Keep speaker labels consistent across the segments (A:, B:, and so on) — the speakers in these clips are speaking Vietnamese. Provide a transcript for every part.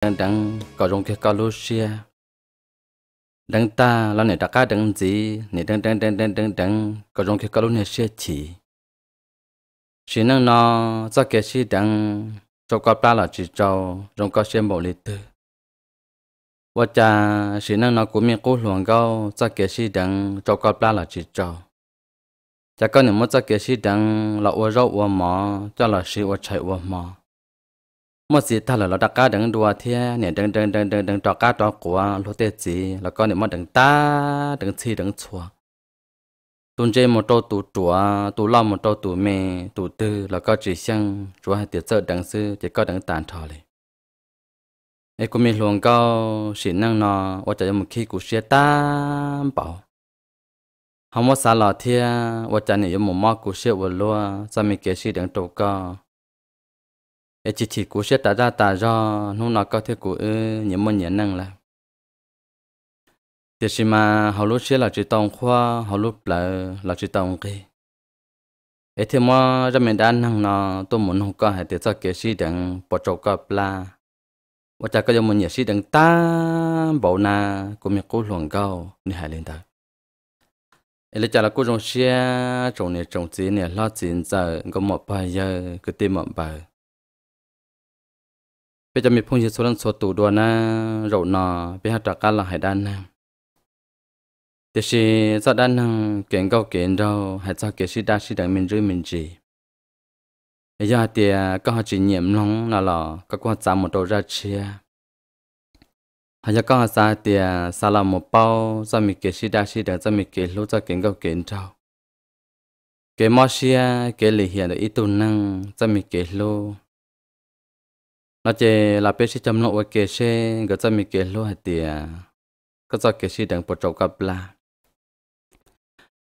A: đang đang có dùng cái câu lô xia đang ta là nè đặc ca đang gì nè đang đang đang đang đang đang có dùng cái câu lô nè xia chỉ xia năng nó do cái gì đang cho qua ba là chỉ cho rong có xia bộ lít tư và cha xia năng nó cũng miệng cố luồng gao do cái gì đang cho qua ba là chỉ cho Chắc con nè mất do kia xia đang là uo rau uo mỏ cho là xia uo chạy uo mỏ มื่อสิถ้าเราดักกาดังดัวเทียเนี่ยดังดังดังดังดังตอกาตอกัวโลเตจีแล้วก็เนี่ยมันดังตาดังชีดังชัวตุนเจมโตตูจัวตูล่ามโตตูเมตูตือแล้วก็จีเชียงจัวเตียเจอดังซื้อเจก็ดังตานทอเลยไอ้กูมีหลวงก็สินนั่งนอว่าจะยมขี้กูเสียตามเปล่าคำว่าสาหลอเทียว่าจะเนี่ยยมมอกูเสียวัวลัวจะมีเกชีดังโตก็ ấy chỉ chỉ cú sẽ tạo ra tạo do lúc nào có thể cú những môn nhận năng là thì xí mà họ lúc sẽ là chỉ tông khoa họ lúc là là chỉ tông kỳ ấy thì mà ra mình đã năng nó tôi muốn học cái hệ thì sao kia gì đừng bỏ trâu cái là và cha cái môn mình nhận sĩ đừng ta bỏ na cũng như cố luồng cao như hai lên ta ấy là cha là cố trồng xe trồng này trồng gì này lo tiền giờ có một bài giờ cứ tìm một bài bây giờ mình phun dịch số lần số tủ đồ na rậu nọ bây giờ trả cá là hải đan nam thì si do đan năng kiện câu kiện đâu hải sau kiện si đa si đặng mình rưỡi mình gì bây giờ thì có chỉ nhiệm nóng là lò có quan trọng một đồ ra chia hay là có sa thì sa là một bao do mình kiện si đa si đặng do mình kiện lúc do kiện câu kiện đâu cái mò xia cái lì hiền là ít tu năng do mình kiện lúc nó chỉ là bé sĩ chăm với cái xe có chăm mi cái lô hạt tiề có chăm cái sĩ đang bỏ trâu cặp la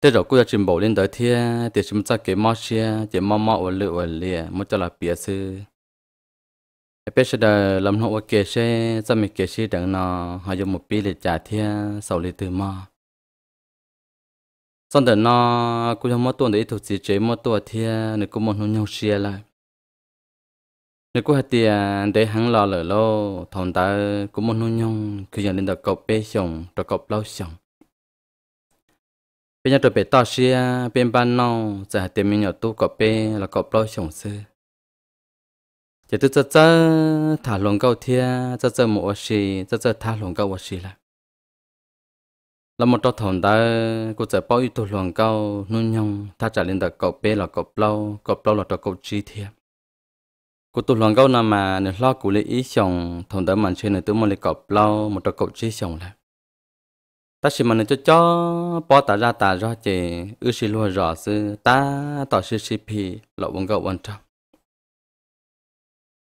A: thế rồi cũng là trình bộ lên tới thia thì chúng ta cái mò xe chỉ mò mò ở lựa ở lìa một cho là bé sư biết sẽ đã làm với cái xe chăm mi cái sĩ đang nó họ dùng một pi để trả thia sau lấy từ mò xong đợt nó cũng không mất tuần để thu gì chế mất tuần thia nên cũng muốn nhau xe lại nếu cô hạt tiền à, để hắn lò lỡ lò thằng ta cũng muốn nuôi nhung cứ giờ nên đặt cọc bê sòng đặt cọc lâu sòng bây giờ tụi bé to xia à, bên ban nô giờ hạt tiền mình nhỏ tu cọc bê là cọc lâu sòng xưa giờ tôi chơi chơi thả lồng câu thia chơi chơi một xì chơi chơi thả lồng câu xì là là một đôi thằng ta cũng chơi bao nhiêu tu lồng câu nuôi nhung ta trả lên đặt cọc bê là cọc lâu cọc lâu là đặt cọc chi thiệp cô tụt lòng câu nào mà nửa lo cụ lý ý chồng thằng đỡ màn trên nửa tướng mong lý cọp lau một trò cậu chế chồng là ta chỉ mà nửa cho cho bỏ ta ra ta ra chơi ư xì luôn rõ sư ta tỏ sư xì pì lậu bằng cậu bằng trong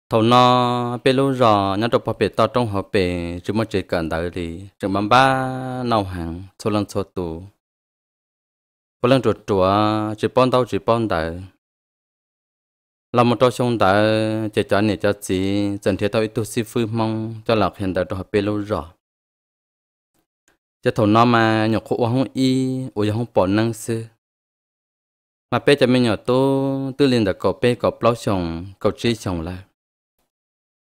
A: thầu nó bê lô rõ đồ trọc bê to trong hộp bê chứ mà chỉ cần đợi thì chứ mà ba nâu hàng số lần số tù bốn lần chuột chuột chỉ bọn tàu chỉ bọn đợi là một trong chúng ta chế cho này cho chỉ dần thế tao ít tu sĩ phu mong cho là hiện tại tôi học bê lâu rồi cho thầu nó mà nhỏ khổ không y ôi không bỏ năng sư mà bê cho mình nhỏ tô tư liền đã có bê có bao chồng có trí chồng là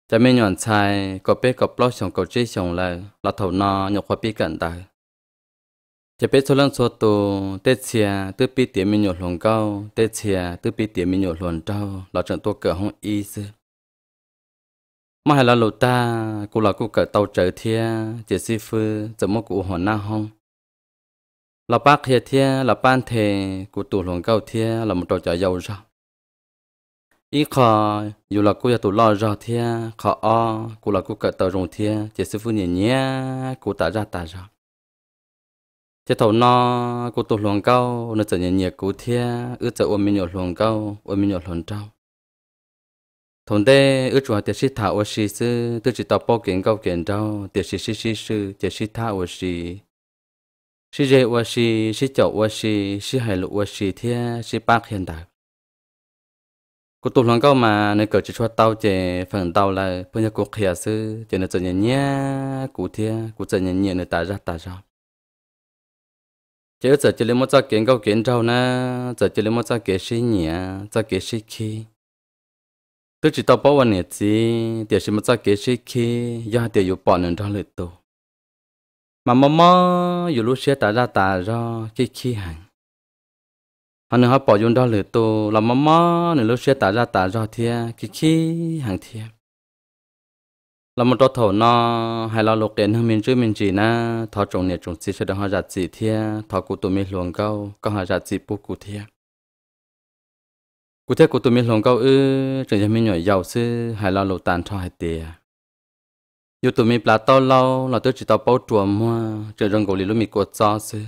A: cho mình nhỏ trai có bê có bao chồng có trí chồng là là thầu nó nhỏ khổ bê cận đại จะเป็นส่วนส่วนตัวเตเชียตื้อปีเตียมีหยดหลงเก้าเตเชียตื้อปีเตียมีหยดหลงเจ้าเราจะตัวเกิดห้องอีซึมาให้เราหลุดตากูเรากูเกิดเตาเจอเทียเจสิฟือจะมกูหัวหน้าห้องเราปักเทียเทียเราป้านเทกูตัวหลงเก้าเทียเราไม่ตัวจะยาวจ้าอีขออยู่เรากูจะตัวรอรอเทียขออ้อกูเรากูเกิดเตารงเทียเจสิฟือเนี่ยเนี่ยกูตาจ้าตาจ้า thế thầu nó cô tổ luồng cao nó trở nhận nhiệt cú thia ước trở ôm mình luồng cao ôm mình luồng trao thôn tê ước chùa tiệt sĩ thảo ôi sĩ sư tôi chỉ tập bao kiện cao kiện trao tiệt sĩ sĩ sĩ sư tiệt sĩ thảo ôi sĩ sĩ dê ôi sĩ sĩ chậu ôi sĩ sĩ hải lục ôi sĩ thia sĩ bác hiện đại cô tổ luồng cao mà nó cởi chỉ cho tao chè phần tao là bây giờ cô khía sư cho nó trở nhận nhé cú thia cú trở nhận nhiệt nó ta ra ta ra chứ giờ chỉ lấy một cái kiến câu kiến trâu na giờ chỉ lấy một cái kiến sĩ nhỉ cái kiến sĩ khi tôi chỉ tao bảo anh nhỉ chứ tiền gì một cái kiến sĩ khi do tiền yêu bỏ nên trong lượt tổ mà mò mò yêu lúc xe ta ra ta ra khi khi hàng anh họ bảo dùng đó lượt tổ là mò mò nên lúc xe ta ra ta ra thia khi khi hàng thiệp là một chỗ thổ nó hay là lục đến hơn mình chứ mình chỉ na thọ trồng nhiệt trồng chỉ sẽ được họ giặt chỉ thia thọ cụ tụi mình luồng câu có họ giặt chỉ bu cụ thia cụ thia cụ tụi mình luồng câu ư trường cho mình nhỏ giàu sư hay là lục tàn thọ hay tiề dù tụi mình là to lâu là tôi chỉ tao bao chùa mua trường rừng cổ lý lúc mình cột cho sư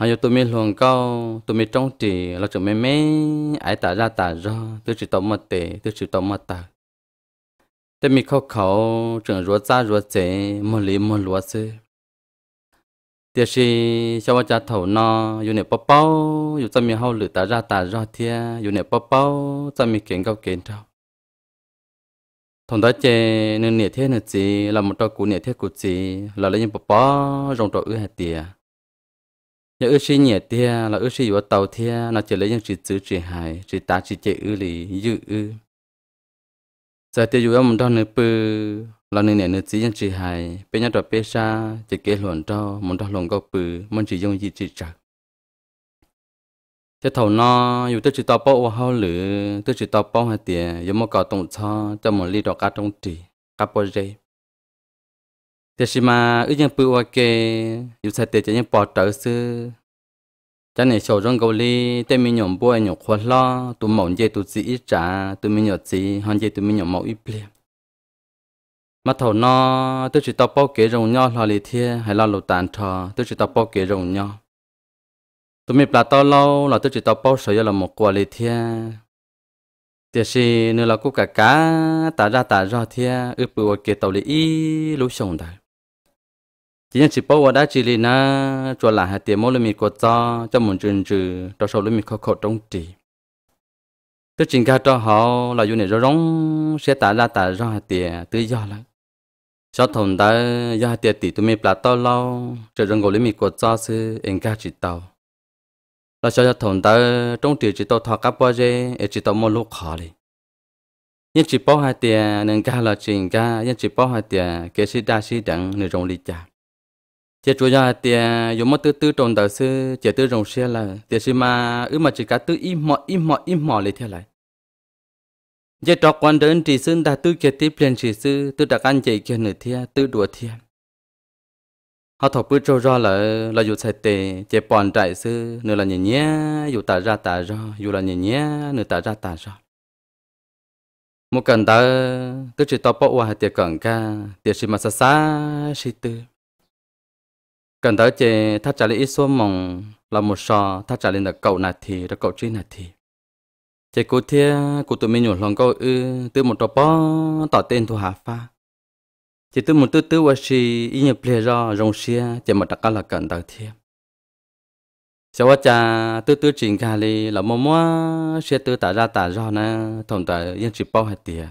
A: hay dù tụi mình luồng câu tụi mình trong trì là trồng mấy mấy ai tả ra tả ra tôi chỉ tao mất tiề tôi chỉ tao mất tờ แต่มีเขาเขาจังรัวจ้ารัวเจมลีมลัวซื้อเดี๋ยวสิชาวจะเถาเนาะอยู่ในป๊อปอยู่จะมีเฮาหรือตาราตาราเทียอยู่ในป๊อปจะมีเก่งเก่าเก่งเท่าทงตาเจนึงเนี่ยเทนึงจีเราหมดตัวกูเนี่ยเทกูจีเราเลยยังป๊อปรงตัวอื้อหัดเตียยังอื้อสิเนี่ยเตียเราอื้อสิอยู่เตาเทียเราจะเลยยังจีจื้อจีหายจีตาจีเจอื้อหลียื้ออื้อ giờ tiêu dùng ông đó nửa bự là nửa nẻ nửa chỉ dân chỉ hài bên nhà trọ bê xa chỉ kế luận cho muốn đó luận có bự muốn chỉ dùng gì chỉ chặt thế thầu nó dù tôi chỉ tao bao hoa lử tôi chỉ tao bao hai tiền dù mà có tổng cho cho một ly đỏ cá trong trì cá bao dây thế mà ước nhân bự hoa kê dù sai tiền chỉ nhân bỏ trở xưa cho nên sầu trong câu li tên mình nhổm bùa nhổm khoa lo tụ mỏng dây tụ chỉ ít trả tụ mình nhổm chỉ hòn dây tụ mình nhổm mẫu ít plem mà thầu nó tôi chỉ tao bao kế rồng nho lo lì thia hay lo lụt tàn thò tôi chỉ tao bao kế rồng nho tụi mình là lâu là tôi chỉ tao bao sợi là một quả lì thia tiếc gì nữa là cô cả cá tả ra tả ra thia ước bùa kế tàu lì ít lú sông đời chỉ nhân chỉ bảo vào đã chỉ là na cho là hạt tiền mỗi lần mình có cho cho mình chừng chừ cho sâu lần mình khó khó trong trì tôi chỉ cả cho họ là dù này rồi rong sẽ tả ra tả ra hạt tiền tự do lại sau thằng ta do hạt tiền thì tụi mình plát to lâu trở rong gọi mình có cho sự anh cả chỉ tàu là cho cho thùng ta trong trì chỉ tàu thọ cáp bao giờ chỉ tàu một lúc khó đi nhân chỉ bảo hạt tiền nên cả là chỉ cả nhân chỉ bảo hạt tiền cái sự đa sự đẳng người trong lý giải chỉ chủ yếu thì dùng một tư tư trồng đầu sư chỉ tư trồng xe là thì sư mà ứ mà chỉ cả tư im mọ im mọ im mọ lấy theo lại giờ trọc quan đến chỉ sư đã từ kia tiếp liền chỉ sư tư đã ăn chạy kia nửa thia tư đùa thia họ thọc bước trâu ra là là dù sạch tề chỉ bọn trại sư nửa là nhẹ nhẹ dù tả ra tả ra dù là nhẹ nhẹ nửa tả ra tả ra một cần ta tư chỉ to bỏ qua tiệc cần ca thì sư mà xa xa sư từ cần tới chê tha trả lên ít số mong là một sò tha trả lên là cậu nà thì là cậu truy nà thì chê cụ thia cụ tụi mình nhổ lòng câu ư từ một trò bó tỏ tên thu hạ pha chê từ một tư tư qua xì y nhập lìa ro rong xia chê một đặc cá là cần tới thia sau đó cha tư tư chỉnh gà li là mua mua xe tư tả ra tả ro na thòng tả yên chỉ bao hạt tiền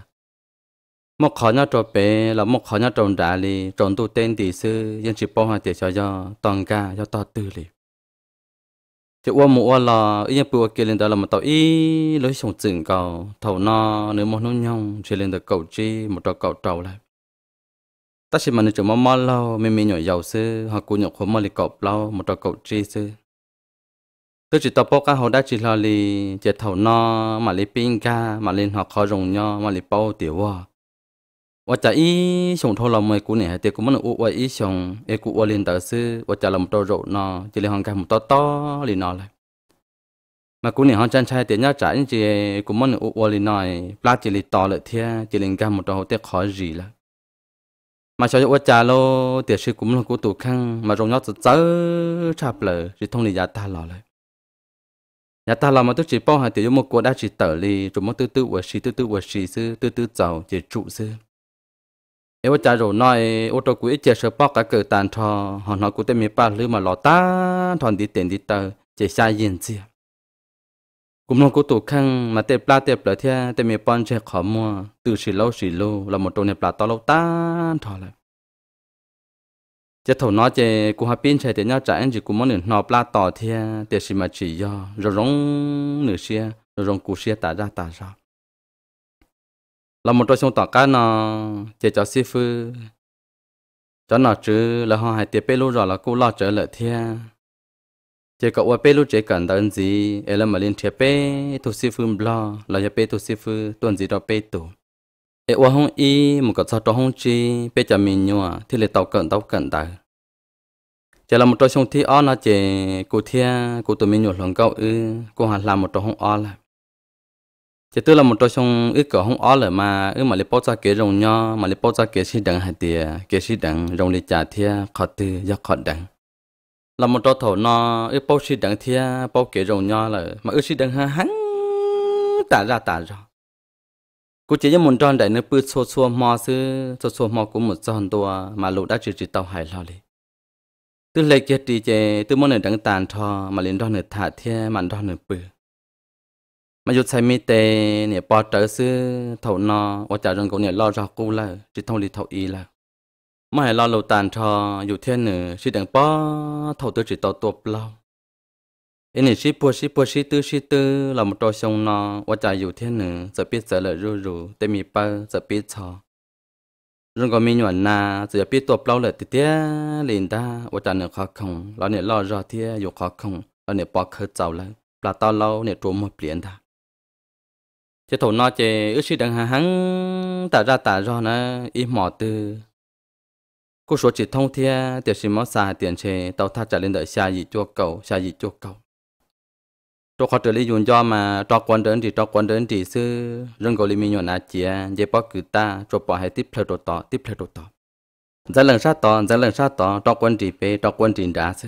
A: มกขอนาจเปแล้วมกขอนาจงดาลีจงตูเต้นดีซื้อยังชิปอฮาเตียชอยอตองกายอต่อตื้อเลยจะว่ามัวลอยังปัวเกลินดาลมาต่ออีเลยส่งจึงเก่าเท่านอเนื้อมนุ่นยองเชลินดาเก่าจีมดเก่าเจ้าเลยตั้งแต่มันจะมามาเราไม่มีหน่อยยาวซื้อหากูหน่อยคนมาลีเก่าเรามดเก่าจีซื้อ tôi chỉ tập bốc cá hồ đã chỉ lo lì, chỉ thầu no mà lì pin cá mà lên họ khó rồng nho mà lì bao tiểu hoa ว่าจะอีส่งทอลมกูเนี่ยเตกูมันอุว่าอีส่งเอกูว่าลินตัซื้อว่าจะลำโตโรนอจะเลี้ยงกันมุตโตลินอเลยมากูเนี่ยฮันจันชายเตียนยาจ่ายจีกูมันอุว่าลินอยปลาจิลิตอเลยเทียจิลิงกันมุตโตเตขอจีละมาชอยว่าจะโลเตียชื่อกูมันกูตุขังมารงยอดจะเจอชาเปลือจิทงลิยาตาหล่อเลย nhà ta làm mà tôi chỉ bao hạt tiểu một cô đã chỉ tờ li rồi một tư tư và chỉ tư tư và chỉ sư tư tư giàu chỉ trụ sư nếu cha rồi nói ô tô quỹ chia sẻ bao cả cửa tàn thọ họ nói cũng tên mi ba lư mà lọ ta thọn đi tiền đi tờ chỉ xa yên gì à? cũng nói cũng tụ khăn mà tên la tên lại thia tên mi pon chơi khó mua từ xì lâu xì lâu là một trâu nẹp là to lâu ta thọ lại chỉ thầu nói chỉ cũng hai pin chơi tiền nhau trả anh chỉ cũng muốn nửa nọp la tỏ thia tiền xì mà chỉ do rồi rong nửa xia rồi rong cú xia tả ra tả ra là một trong số tảng cá nó chỉ cho sư phụ cho nó chứ là họ hay tiếp bê lô rồi là cô lo trở lại thia chỉ có qua bê lô chỉ cần đơn gì ấy là mà liên tiếp bê tu sư phụ lo là cho bê tu sư phụ tuần gì đó bê tu ấy qua hông y một cái sao đó hông chi bê cho mình nhua thì lại tàu cận tàu cận tàu chỉ là một trong số thi ó nó chỉ cô thia cô tụi mình nhua lòng câu ư cô hẳn làm một trong hông ó là chỉ tức là một trong trong ước cỡ không ó lại mà ước mà lấy bao ra kế rồng nho mà lấy bao ra kế sĩ đằng hạt tiề kế sĩ đằng rồng lấy trả thia khó tư do khó đằng là một trong thổ nó ước bao sĩ đằng thia bao kế rồng nho là mà ước sĩ đằng ha hắn tả ra tả ra cô chỉ một tròn đại nước bự xô xô mò sư xô xô mò cũng một tròn tua mà lũ đã chỉ chỉ tàu hải lo đi tức lấy kia tì chè tức muốn nửa đằng tàn thò mà lên đo nửa thả thia mà đo nửa bự mà dù thấy mi tê nè bỏ trở sư thấu nọ và trả rừng cũng nè lo ra cú là chỉ thông lý thấu y là mà hãy lo lâu tàn cho dù thiên nữ chỉ đừng bỏ thấu tư chỉ tàu tuột lâu anh nè chỉ bùa chỉ bùa chỉ tư chỉ tư là một trò sông nọ và trả dù thiên nữ sẽ biết giờ lại rù rù tê mi bơ sẽ biết cho rừng có mi nhuận na giờ biết tuột lâu lại thì tía liền ta và trả nữ khó không lo nè lo ra thia dù khó không lo nè bỏ khơi giàu lại là tao lâu nè trốn một biển ta chế thổ nó chế ước sĩ đằng hắn tả ra tả do nó ít mỏ từ cô số chỉ thông thia tiểu sĩ máu xài tiền chế tàu tha trả lên đợi xa dị chua cầu xa dị chua cầu cho khó trở lý dùng do mà cho quân đến thì cho quân đến thì sư rừng cầu lý mi nhuận á chia dễ bỏ cử ta cho bỏ hay tiếp theo đồ tỏ tiếp theo đồ tỏ giá lần sát tỏ giá lần sát tỏ cho quân trị bê cho quân trị đá sư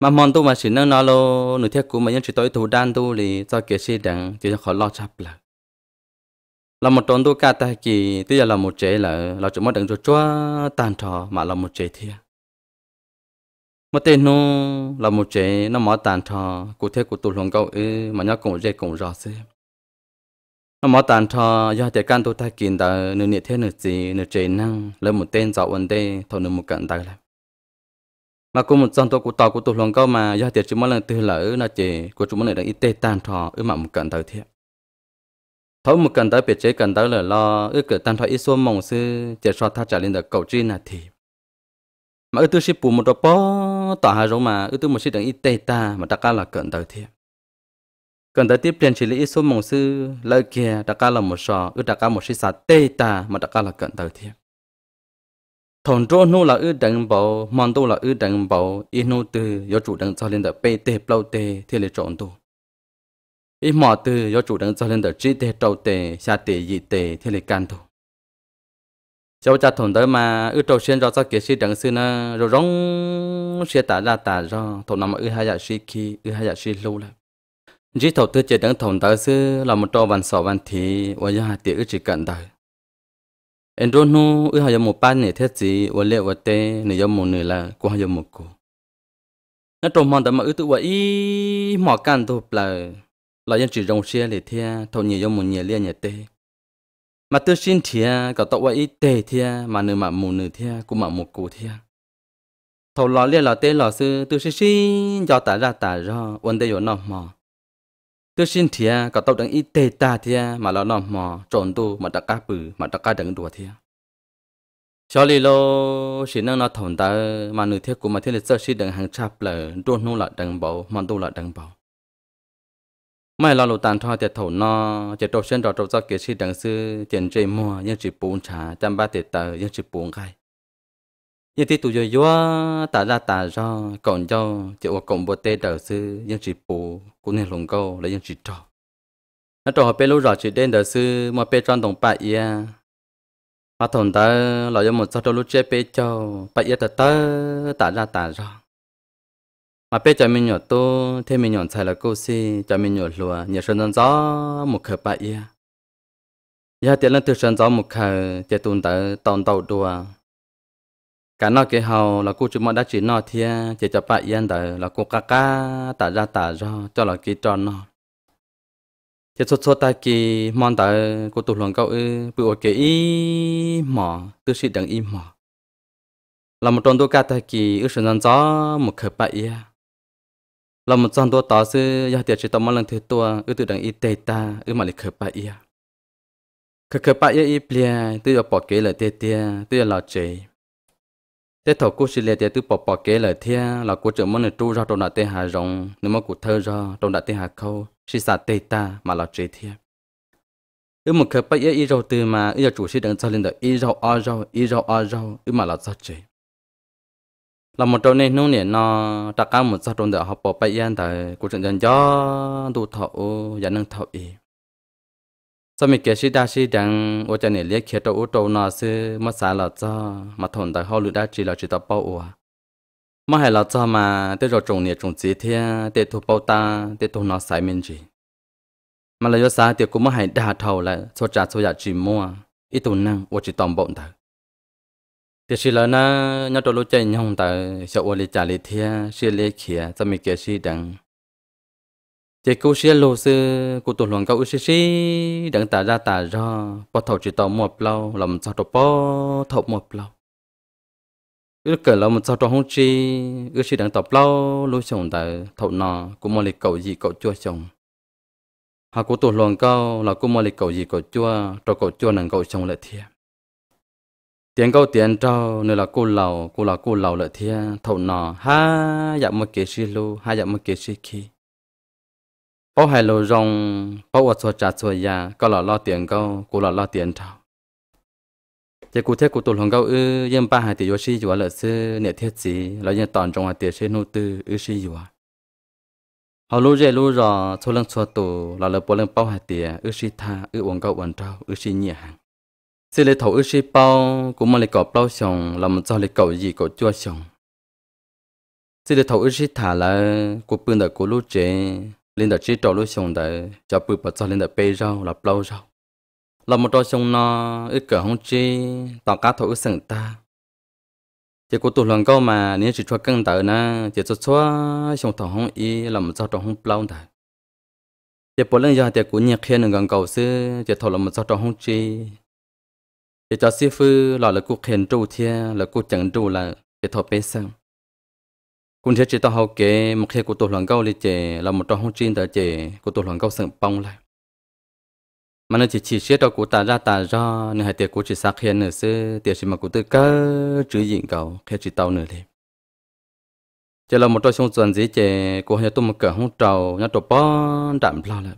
A: mà mòn tu mà chỉ nâng nó lô nửa thiết cũ mà nhân chỉ tới thủ đan tu thì do kia sĩ đặng chỉ cho khó lo chấp là là một tôn tu cả ta kỳ tuy là một chế là là chỗ mất đặng cho chúa tàn trò mà là một chế thiệt Một tên nó là một chế nó mở tàn trò cụ thể của tu lòng câu ấy mà nhớ cũng dễ cũng rõ xem nó mở tàn trò do thể can tu ta kiện ta nửa nhiệt thế nửa gì nửa chế năng lấy một tên dạo ổn đây thôi nửa một cận ta lại mà cũng một dòng tôi của tàu của tụ lòng câu mà do tiệt chúng mới lần từ lỡ là chỉ của chúng mới đang ít tê tan thọ ư mà một cận tới thiệt thấu một cận tới biệt chế cận tới là lo ư cửa tan thọ ít xuống mong sư chỉ so tha trả lên được cầu chi là thì mà ư tư sĩ phụ một đồ bó tỏ hà rồi mà ư tư một sĩ đang ít tê ta mà ta ca là cận tới thiệt cận tới tiếp trên chỉ lý ít xuống mong sư lời kia ta ca là một sò ư ta ca một sĩ sa tê ta mà ta ca là cận tới thiệt thằng chỗ nô là ư đằng bảo mòn tô là ư đằng bảo ít nô từ do chủ đằng cho lên đợt bê tê bao tê thì lấy trộn tu ít mò từ do chủ đằng cho lên đợt chi tê trâu tê xa tê dị tê thì lấy can tu cháu cha thôn tới mà ư trâu xuyên cho sao kia sĩ đằng xưa nè rồi rong xe tả ra tả ra nào mà ư hai giờ dạ sĩ khi ư hai giờ dạ sĩ lâu lại chỉ thầu tư chế đằng thằng đó xưa là một trâu văn sọ văn thị và do hai tê ư chỉ cận đời em rồi nu ư hay một ban này thế gì và lệ và tê này do một nửa là qua hay một cô nó trồng mòn tầm mà ư tự vậy mỏ can thuộc là là dân chỉ rong xe để thea thầu nhiều do một nhiều liên nhà tê mà tôi xin thea cả tàu vậy tê thea mà nửa mà một nửa thea cũng mà một cô thea thầu lò liên lò tê lò sư tôi xin xin cho tả ra tả ra vấn đề rồi nó mò tôi xin thì có tàu đằng y tê ta thì mà lão nọ mò trộn tu mà đặt cá bự mà đặt cá đằng đùa thì cho lì lô xin năng nó thổn ta mà nửa thiết của mà thiết lịch sơ sĩ đằng hàng chạp là đuôn nô là đằng bầu mà tu là đằng bầu mai lão lô tàn thoa tiệt thổ nó chỉ trộn xuyên trò trộn giao kia sĩ đằng sư tiền chơi mua nhưng chỉ bún trà chăm ba tiệt tờ nhưng chỉ bún gai như thế tụi yo ta ra ta ra còn yo chịu hoặc cộng bộ tê đầu sư dân chỉ phù cũng nên lồng câu lấy dân chỉ trò nó trò bê lúc rõ chỉ đến đầu sư mà bê trong đồng bạc ia mà thằng ta là do một sao trâu lúc chế bê cho bạc ia ta ta ta ra ta ra mà bê cho mình nhỏ tô thêm mình nhỏ xài là cô si cho mình nhỏ lùa nhờ sơn dân gió một khờ bạc ia giờ tiền lên từ sơn gió một khờ chế tụi ta tòn tàu đùa cả nó cái hầu là cô chú mọi đã chỉ nó thia chỉ cho bạn yên đời là cô ca ca tả ra tả ra cho là cái tròn nó chỉ số số ta kỳ mong đời cô tụ luận cậu ư bự cái ý mỏ tư sĩ đằng im mỏ là một tròn đôi ca ta kỳ ư sơn dân gió một khởi bạn yên là một tròn đôi tỏ sư ya tiệt chỉ tao mong lần thứ tua ư tự đằng y tê ta ư mà lịch khởi bạn yên khởi khởi bạn yên y bia tư giờ bỏ kế lại tê tê tư giờ lo chế tế thọ cô xin lệ tế tư bỏ bỏ kế lời thia là cô trợ món tru ra trong đại tế hà rộng, nếu mà cụ thơ ra trong đại tế hà khâu xí xả tê ta mà là chế thia ư một khởi bây y rau từ mà ư chủ sĩ đang cho lên đời y rau o rau y rau o rau ư mà là sao chế là một trong nên nông nền nó ta cá một sao trong đời học bỏ bây yên đời cô trợ dân gió tu thọ ô dân nâng thọ ý. สมิเกชิดาชิดังว่าจะเนี่ยเรียกเคตอุโตนาซื้อมาสาหลอจ้ามาถนแต่เขาหลุดได้จีเราจีตาเป้าอัวมาให้เราจ้ามาเตเราจงเนี่ยจงจีเทียเตทุเป้าตาเตทุนอสายมินจีมาเลยว่าสาเตียกูมาให้ด่าเท่าละโซจ่าโซยาจีมัวอีตุนนั่งว่าจีตอมบ่นเถอะเดี๋ยวสิแล้วนะยอดตัวรู้ใจยงแต่เสียวอลิจาลิเทียเสียเลี้ยเขียสมิเกชิดัง chỉ cô sẽ lô sư cô tổ luận câu sĩ sĩ đặng tả ra tả ra bỏ thầu chỉ tàu một lâu làm sao tổ bỏ thọ một lâu cứ kể là một sao trong không chi cứ chỉ đặng tập lâu lối chồng tại thọ nọ cũng mong lịch cầu gì cậu chua chồng họ của tổ luận câu là cũng mong lịch cầu gì cậu chua cho cậu chua nàng cậu chồng lại thiệt tiếng câu tiếng trâu nơi là cô lầu cô là cô lầu lại thiệt thọ nọ ha dạ một kế sĩ lu ha dạ một kế sĩ kia ô hai lô rong bao vật số trả số ya có là lo tiền câu cô là lo tiền thảo. chỉ cụ thể cụ tổ lòng câu ư yên ba hai tỷ yoshi yuá lợi sư nệ thiết gì là yên toàn trong hai tỷ sư nô tư ư sư yuá họ lô rẻ lô rò số lần số tổ là lợi bố lần bao hai tỷ ư sư tha ư uống câu uống trao ư sư nhẹ hàng sư lệ thầu ư sư bao cũng mang lệ cọ bao xong làm cho lấy lệ gì cậu chua xong sư lệ thầu ư sư thả là cụ bưng đợi cụ lô trẻ lên đã chỉ trò lối xong đại cho bự bật cho lên đã bê rau là lâu rau là một trò xong nó ít cỡ không chi tao cá thổi sừng ta chỉ có tụ lần câu mà nếu chỉ cho cân tử na chỉ cho xóa xong thằng không y là một trò trò không lâu đại chỉ bỏ lần giờ thì cũng nhẹ khi nâng gần cầu sư chỉ thổi là một trò không chi chỉ cho sư phụ là là cô khen trụ thiên là cô chẳng trụ là chỉ thổi bê sừng cũng thế chỉ tao học kế một khi của tổ hoàng câu đi chế là một trong hông chuyên tại chế của tổ hoàng câu sừng bông lại mà nó chỉ chỉ xét đó của ta ra ta ra nên hai tiệc của chỉ xác hiện nữa xứ tiệc chỉ mà của tôi cơ chữ diện cầu khi chỉ tao nữa đi chỉ là một trong sông dần dĩ chế của hai tôi một cửa hông trầu nhà tổ bón đạm lo lại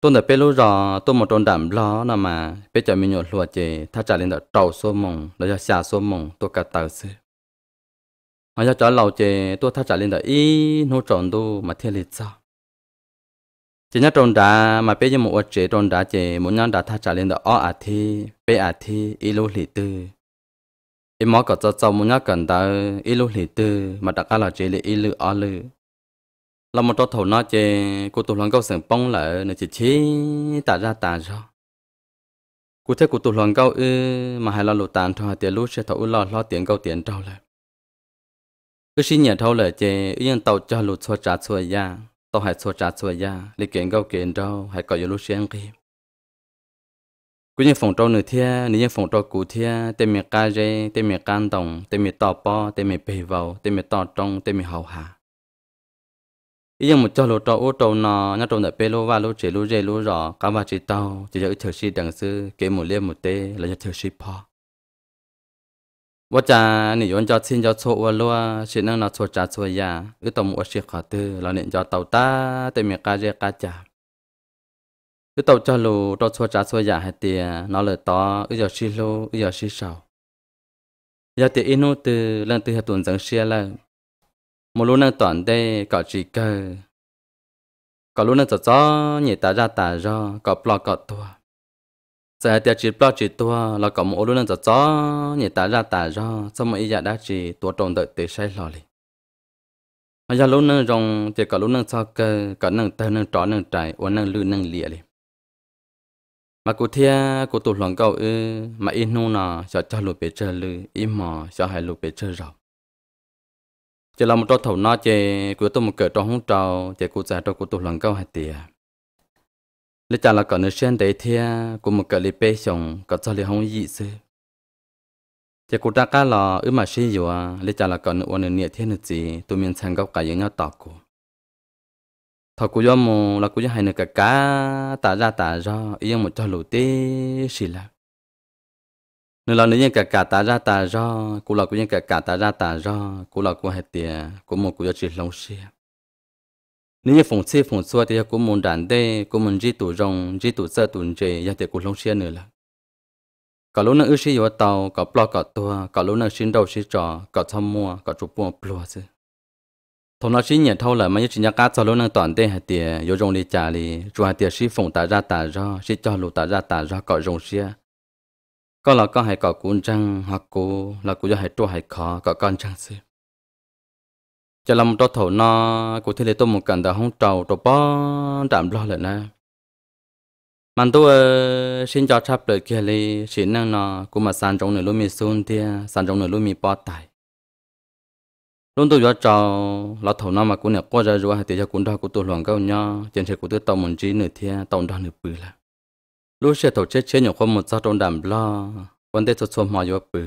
A: tôi đã biết lúc rồi tôi một trong đạm lo là mà biết chả mình nhớ lùa chế tha trả lên đó trầu số mông là do xả số mông tôi cả tàu xứ họ cho cho lâu chè tôi thao trả lên đời ý nô tròn tu mà thiên liệt sao chỉ nhớ tròn đá mà bây giờ một vật chế tròn đá chè muốn nhớ đá thao trả lên đời o à thi bê à thi ý lô lì tư ý mò có cho cháu muốn nhớ cần đá ý lô lì tư mà đặt cả là chè lì ý lư ở lư là một trò thầu nó chè cô tu luyện câu sừng bông lại nó chỉ chỉ tả ra tả ra cụ thể cụ tu luyện câu ư mà hai là lụt tàn thôi tiền lúa sẽ thầu lo lo tiền câu tiền trâu lại cứ xin nhà thâu lời chê yên tàu cho lụt xua trả xua ya tàu hải xua trả xua ya lý kiện gâu kiện đâu hải có yếu lúc xuyên kì cứ như phòng trâu nửa thia nếu như phòng trâu cụ thia tên mẹ ca rê tên mẹ can đồng tên mẹ tò po tên mẹ bề vào tên mẹ tò trong tên mẹ hậu hạ yên một cho lụt trâu ô trâu nò, nhá trâu nợ bê lô va lô chế lô rê lô rõ, cá va chế tàu chỉ cho giờ chờ si đằng sư kế một liên một tê là cho chờ si po ว่าจะนี่ยนจอชินจอโชว่าลัวชินนั่งนอโชจาโชยาอือตมว่าชิขอตือเราเนี่ยจอเต่าตาเตมีกาเจกาจาอือเต่าจอลูตอโชจาโชยาให้เตียนอเลยต่ออือยอชิลูอือยอชิเสายาเตียอินูตือเรื่องตือเหตุผลจังเชียเลยมูลูนั่งตอนได้กอจีเกอก็ลูนั่งจอจอเนี่ยตาจาตาจอก็ปลอกก็ตัว giờ tiệt chỉ bao chỉ tua là có một luôn là gió nhẹ tả ra tả ra sau mà giờ dạ đã chỉ tua trồng đợi từ say lò li mà giờ lúc năng rong thì có lúc năng sao cơ có năng tơ năng trỏ năng trải uốn năng lư năng lìa li mà cụ thia cụ tụt lòng cầu ư mà in nu nà sợ cho lụt bể chơi lư im mò sợ hại lụt bể chơi rào chỉ là một trò thầu nó chỉ cụ tôi một cỡ trong hung trào chỉ cụ giả trò cụ tụt lòng cầu hạt tiền lê cha là còn nước xuyên đại thia của một cái lê bê xong có cho lê không gì chứ chỉ cụ ta cả là ư mà xí dù à lê cha là còn nơi uốn nịa thiên nước gì tụi mình sang góc cả những nhau tọt cụ thọ cụ do mù là cụ do hai nước cả cả tả ra tả do, yên một cho lũ tê xì là nên là nếu như cả cả tả ra tả do, cụ là cụ như cả cả tả ra tả do, cụ là cụ hai tiền cụ một cụ do chỉ lông xì à nếu như phòng xe phòng xua thì của muốn đàn đê của muốn giết tụ rong giết tụ sơ tụ chế giờ thì cũng không xe nữa là cả lúc nào ước gì vào tàu cả plo cả tua cả lúc nào xin đầu xin trò cả thăm mua cả chụp mua plo chứ thằng nào xin nhận thâu là mấy chuyện nhà cá sau lúc nào toàn đê hạt tiền vô rong đi trả đi chùa hạt tiền xí phòng tả ra tả ra xí cho lù tả ra tả ra cả rong xe có là có hai cả cuốn trăng hoặc cú là cú cho hai trâu hai khó cả con trăng xí cho làm cho thổ nó của thế lệ tôi một cảnh đã không trầu trầu bó đạm lo lại nè mình tôi ờ, xin cho chắp lời kia li xin năng nó cũng mà sàn trong nửa lúa mì xuân tia sàn trong nửa lúa mì bó tài luôn tôi cho trầu lão thổ nó mà cũng nửa qua ra rồi thì cho cũng đó của tôi loạn câu nhau trên xe của tôi tàu một chỉ nửa tia tàu đó nửa bự là lúc xe thổ chết chết nhiều không một sao trong đạm lo quan tết tôi xôm mò vô bự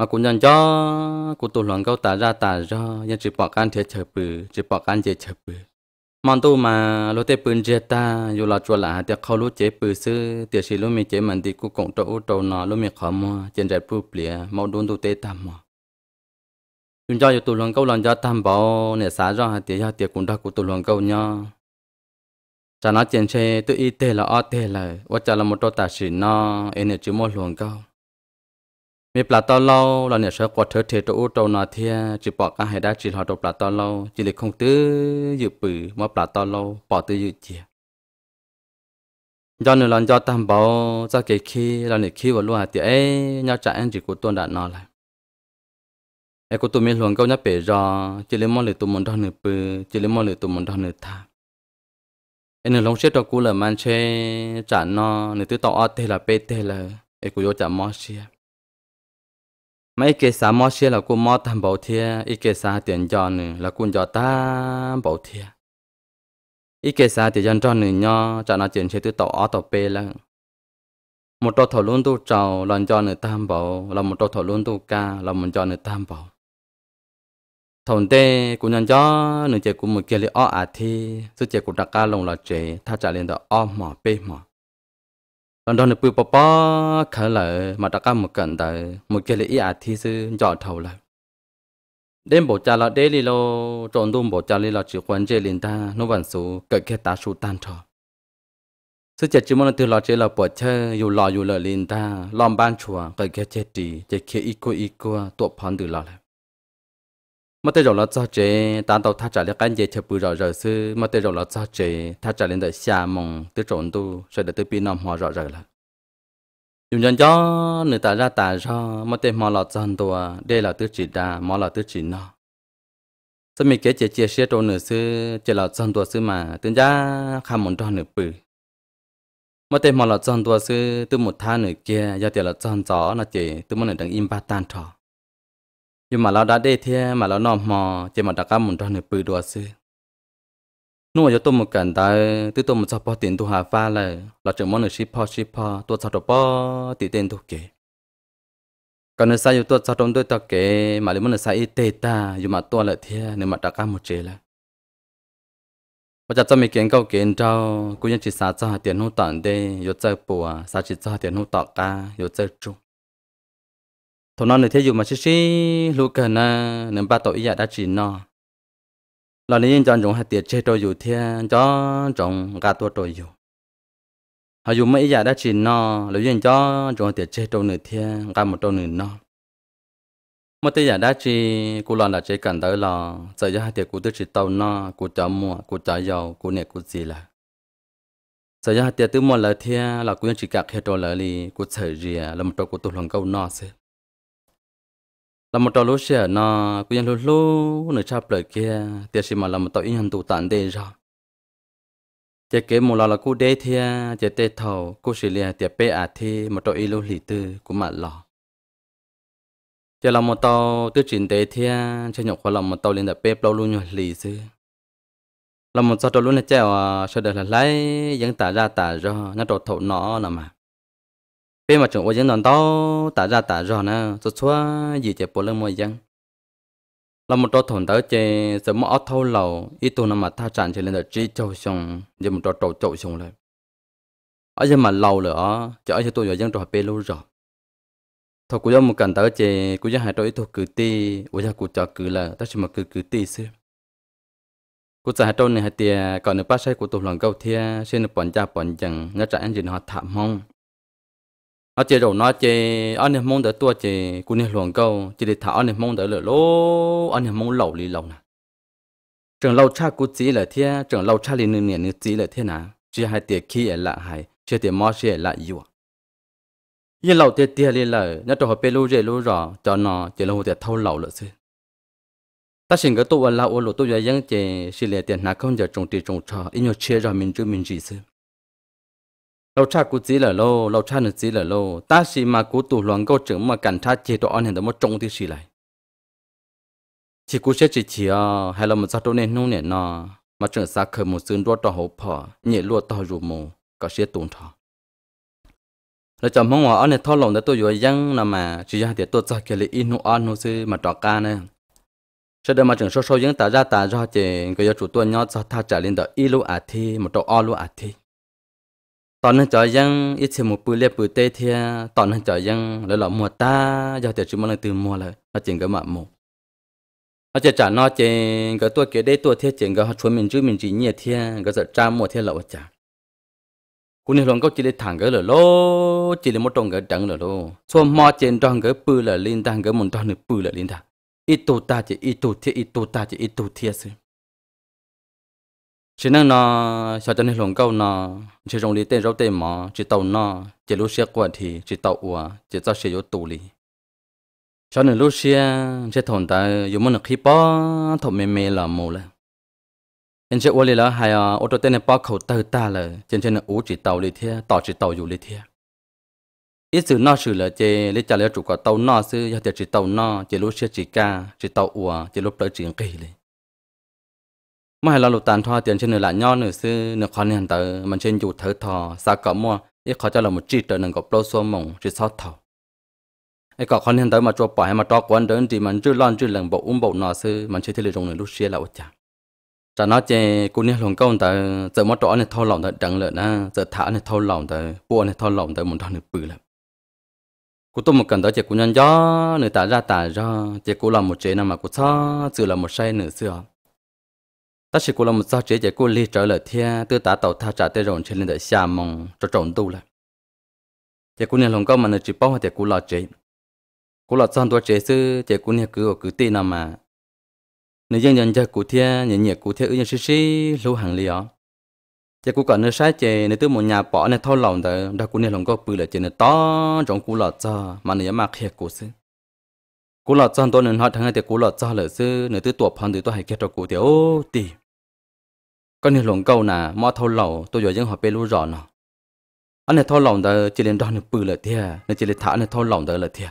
A: mà cũng nhận cho cụ tụ loạn câu tả ra tả cho, nhân chỉ bỏ can thiệt chập bự chỉ bỏ can chế chập bự mong tu mà lô tế bự chế ta dù là chùa là tiệt khâu lú chế bự sư tiếc sĩ lú mi chế mình thì cụ cũng trâu trâu nọ lú mi khó mua trên trái bự bìa mau đun tu tế tam mà chúng cho dù tụ loạn câu loạn cho tam bảo nè xá cho hạt tiệt hạt tiệt cũng đã cụ tụ loạn câu nhau. cha nó trên xe tự y tê là o tê là và cha là một trâu tả sĩ nó em nè chữ mua loạn câu มีปลาตอเล่าเราเนี่ยเชื่อกว่าเธอเทตัวอูโตนาเทียจีปอกกันให้ได้จีหอดปลาตอเล่าจีเล็กคงตื้ออยู่ปือมาปลาตอเล่าปอตื้ออยู่เจียย้อนหนึ่งหลังย้อนตามเบาจะเกี่ยขี้เราเนี่ยขี้ว่าล้วนเตี้ยเอ้ยย้อนจ่ายเอ็นจีกูตัวด่านนอเลยไอ้กูตัวมีหลวงก็ย้อนเป๋รอจีเล็กมอเลยตัวมันดอนหนึ่งปือจีเล็กมอเลยตัวมันดอนหนึ่งท่าไอ้หนึ่งลงเช็ดตัวกูเลยมันเช่จ่านนอหนึ่งตื้อต่ออ้อเทละเป๊ะเทละไอ้กูโยจ่ามอเชีย mấy cái xã mò xe là cô mò tam bảo thiê ít cái xã tiền giò nữa là cô giò tam bảo thiê ít cái xã tiền giò nữa nhọ cho nó chuyển xe từ tàu ở tàu bê lăng, một trò thầu luôn tu trầu lần cho nữa tam bảo là một trò thầu luôn tu ca là một cho nữa tam bảo thằng tê cũng nhận cho nửa chế cũng một kia li o à thi sư chế cũng đặt ca lồng là chế tha trả liền đó o mỏ bê mỏ còn đó là bự bò bò khờ lợ mà đã có một cận đời một cái lý à thì sư dọ thầu lại đêm bộ cha là đế li lô trộn đun bộ cha li là chỉ quan chế liền ta nó vẫn số cởi cái ta su tan trò sư chết chỉ mong từ lo chế là bộ cha dù lo dù lợ liền ta lòng ban chùa cởi cái chết đi chế kia ít cô ít cô tuột phòn từ lo lại mà tới rồi là cho chế ta tàu thắt trả lại cái gì chụp rồi rồi sư mà tới rồi là cho chế thắt trả lên tới xa mong tới trộn tu sẽ được tới pin nằm hòa rồi rồi là dùng chân cho người ta ra ta cho mà tới mò lọt chân tua đây là tư chỉ đa mò là tư chỉ nó sau mình kể chia chia sẻ trộn nữa sư chỉ là chân tua sư mà tương giá kham muốn cho nửa bự Mà tới mò lọt chân tua sư tôi một tháng nửa kia giờ thì là chân gió nó chỉ tôi muốn nửa đằng im ba tan trò nhưng mà lão đã đê thế mà lão nọ mò chỉ mà đặt cá muốn cho người bự đồ sư nếu mà cho tôi một cảnh ta tôi tôi một sao bỏ tiền tôi hạ pha là là chỉ muốn được ship po ship po tôi sao tôi bỏ tiền tiền tôi kể còn nếu sao tôi sao trong tôi tôi kể mà nếu muốn sao ít tê ta nhưng mà tôi lại thế nên mà đặt cá một chế là bây giờ tôi mới kiến câu kiến trâu cũng như chỉ sao cho tiền hỗ tận đây rồi chơi bùa sao chỉ cho tiền hỗ tận cả rồi chơi chung thằng nó này thế dù mà xí xí lúc cần na nên ba tội giả đã chỉ nó là nên chọn trồng hạt tiệt chế trôi dù thiên cho trồng gà tua trôi dù họ dù mấy giả đã chỉ nó là nên cho trồng hạt tiệt chế trôi nửa thiên gà một trôi nửa nó một tí giả đã chỉ cô lo là chế cần tới lo giờ cho hạt tiệt cô tự chỉ tàu nó cô cho mua cô cho dầu cô nè cô gì là giờ cho hạt tiệt tự mua là thiên là cô chỉ cả khi trôi là đi cô sợ gì là một trôi cô tụt lòng câu nó xí là một trò lúa xe nó cứ nhận lúa lúa nửa chắp lời kia tiếc gì mà làm một tội in hành tụ tản đề ra, chỉ kể một là là cú đế thì chỉ tê thầu cú xử lý tiếc bé à thi một trò in lúa lì tư của mà lò chỉ làm một tàu tư trình đế thì cho nhộng khoa làm một tàu liên đập bé bao luôn nhọt lì sư làm một trò lúa này chéo à, sau được là lấy những tả ra tả ra nó trò thầu nó là mà bây mà chúng dân đòn đó tả ra tả rồi nè cho xóa gì chế bộ lên mồi dân là một trò thổn tới chè sớm mà thâu lầu ít tu nằm mà tha tràn chỉ lên được trí châu sông giờ một trò trầu trầu sông lên ở giờ mà lâu nữa chợ ở giờ tôi giờ dân trò bê lâu rồi thôi cũng giờ một cảnh tới chè cũng giờ hai trò ít tu cử ti bây giờ cũng chờ cử là tất nhiên mà cử cử ti xưa cô hai trâu này hai tiề, còn nửa bát say của tụi lòng câu thiê, xin được bọn cha bọn chẳng nhớ trả anh gì họ thảm mong nó chơi rồi nó chơi anh em mong đợi tua chơi cũng nên luồng câu chỉ để thả anh em mong đợi lửa lố anh em mong lẩu lì lẩu nè trường lâu cha cú chỉ là thế trường lâu cha lì nương nè nương chỉ là thế nè chỉ hai tiệt khí ở lại hai chỉ tiệt mò chỉ ở lại yếu yên lẩu tiệt tiệt lì lẩu nhớ cho họ bê lú rê lú rõ cho nó chỉ là tiệt thâu lẩu lợn xí ta xin cái tụ là ô lỗ tụ giờ dân chơi xí lệ tiệt nào không giờ trồng tiệt trồng trò ít nhiều chia ra mình chứ mình gì xí lâu cha cũng chỉ là lô lâu cha nữa chỉ là lô ta chỉ mà cố tu luyện câu chữ mà cảnh sát chế độ ăn hiện đó một trong thì xì lại chỉ cố sẽ chỉ chỉ à hay là một sao nên nung nè nó mà trường sa khởi một sườn đua to hộp phở nhẹ lúa to rù mù có sẽ tồn thọ là chồng mong hòa anh thọ lòng đã tôi vừa dăng là mà chỉ ra thì tôi cho kia là in nụ ăn nụ sư mà trọ ca nè sau đó mà trường sâu sâu dăng ta ra ta ra chỉ người yêu chủ tôi nhớ cho tha trả lên đó ít lúa à thi một trọ o lúa à thi ตอนนั้นจอยยังอีเชมูปูเลียปูเตเทียตอนนั้นจอยยังแล้วหล่อมัวตายาวเตียจุมันเลยตื่นมัวเลยเราจิงก็มาหมูเราจะจ่านอเจงก็ตัวเกได้ตัวเทียเจงก็ชวนมินจื้อมินจีเนี่ยเทียก็จะจ้ามัวเทียหล่อจ่าคุณนี่หลงก็จิเลถังก็เลยโลจิเลมดตรงก็ดังเลยโลส่วนมอเจนตองก็ปืนเลยลินตังก็มันตองหนึ่งปืนเลยลินตังอีตัวตาเจอีตัวเทียอีตัวตาเจอีตัวเทียซึ่ง chỉ năng nó ờ, sao cho nên lồng câu nó chỉ dùng đi tên rau tên mà chỉ tàu nó chỉ lúc xe qua thì chỉ tàu ủa ờ, chỉ cho xe yếu tù lì cho nên lúc xe chỉ thằng ta dùng một khi bỏ thằng mềm mềm là mù là anh chỉ ủa lì là hay ờ, ô tô tên này bỏ khẩu tàu ta là trên trên là chỉ tàu lì thia tàu chỉ tàu dù lì thia ít sự nó sự là chỉ lấy trả lấy chủ quả tàu nó sự giờ chỉ tàu nó chỉ lúc xe chỉ ca chỉ tàu ủa chỉ lúc tới chuyện kỳ lì mà là lụt tàn thoa tiền trên nửa là nho nửa sư nửa khó nền tờ mà trên dù thở thò xa cỏ mua ít khó cho là một chi trở nâng có plô xô mộng chỉ sót thầu ai có khó nền tờ mà cho bỏ hay mà to quán đến thì mình chưa lon chưa lần bộ um bộ nọ sư mình chưa thấy được trong nửa lúc xia là út chả trả nó chè cô nè lòng công tờ giờ mất trỏ này thâu lòng tờ đặng lợn á giờ thả này thâu lòng tờ bua này thâu lòng tờ một thằng nửa bự lắm cú tôi một cần tới chỉ cú nhân gió nửa tả ra tả ra chỉ cú làm một chế nào mà cú cho chỉ là một say nửa xưa ta chỉ cố làm một sao chế giải cố lý trở lại thiên, tư tá tàu tha trả tê rộn trên lên đại xa mong cho trộn tu lại giải cố này lòng cao mà nó chỉ bao giải cố lo chế cố lo xong tua chế sư giải cố này cứ ở cứ tì nào mà nếu dân dân giải cụ thiên, nhận nhẹ cụ thiên ư nhận sư sĩ lưu hàng lý ó giải cố còn nơi sai chế nếu tư một nhà bỏ này thâu lòng đó đó cố này lòng cao bự lại chế nó to trong cố lo cho mà nó mà khẹt cụ sư cố lo cho tôi nên họ thằng này thì cố lo cho lợi sư nếu tư tuổi phong thì tôi hãy kết cho cố thì ô tì có nhiều lồng câu nà mò thâu lẩu tôi giờ dân họ bê lú rõ nó anh này thâu lỏng đó chỉ lên đòn được bự là thia nên chỉ lên thả này thâu lỏng đó là thia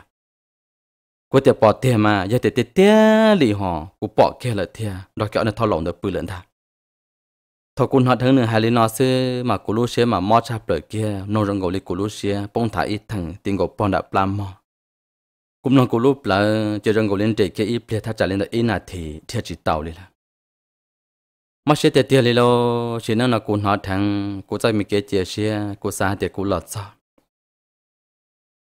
A: cô tiệp bỏ thia mà giờ tiệp tiệp tiệp lì họ cô bỏ kia là thia đó kiểu này thâu lỏng đó bự lớn thà thọ quân họ thằng nữa hai lì nó xí mà cô lú xí mà mò cha lời kia nô rong gầu lì cô lú xí bông thả ít thằng tiếng gọi bông đã plam mò cũng nói cô lú là chỉ rong gầu lên để kia ít plea thà trả lên đó ít nà thì thia chỉ tàu đi là mà sẽ tiệt tiệt lo chỉ nên là cô họ thằng cô trai mình kia chia sẻ cô xa tiệt cô lọt sao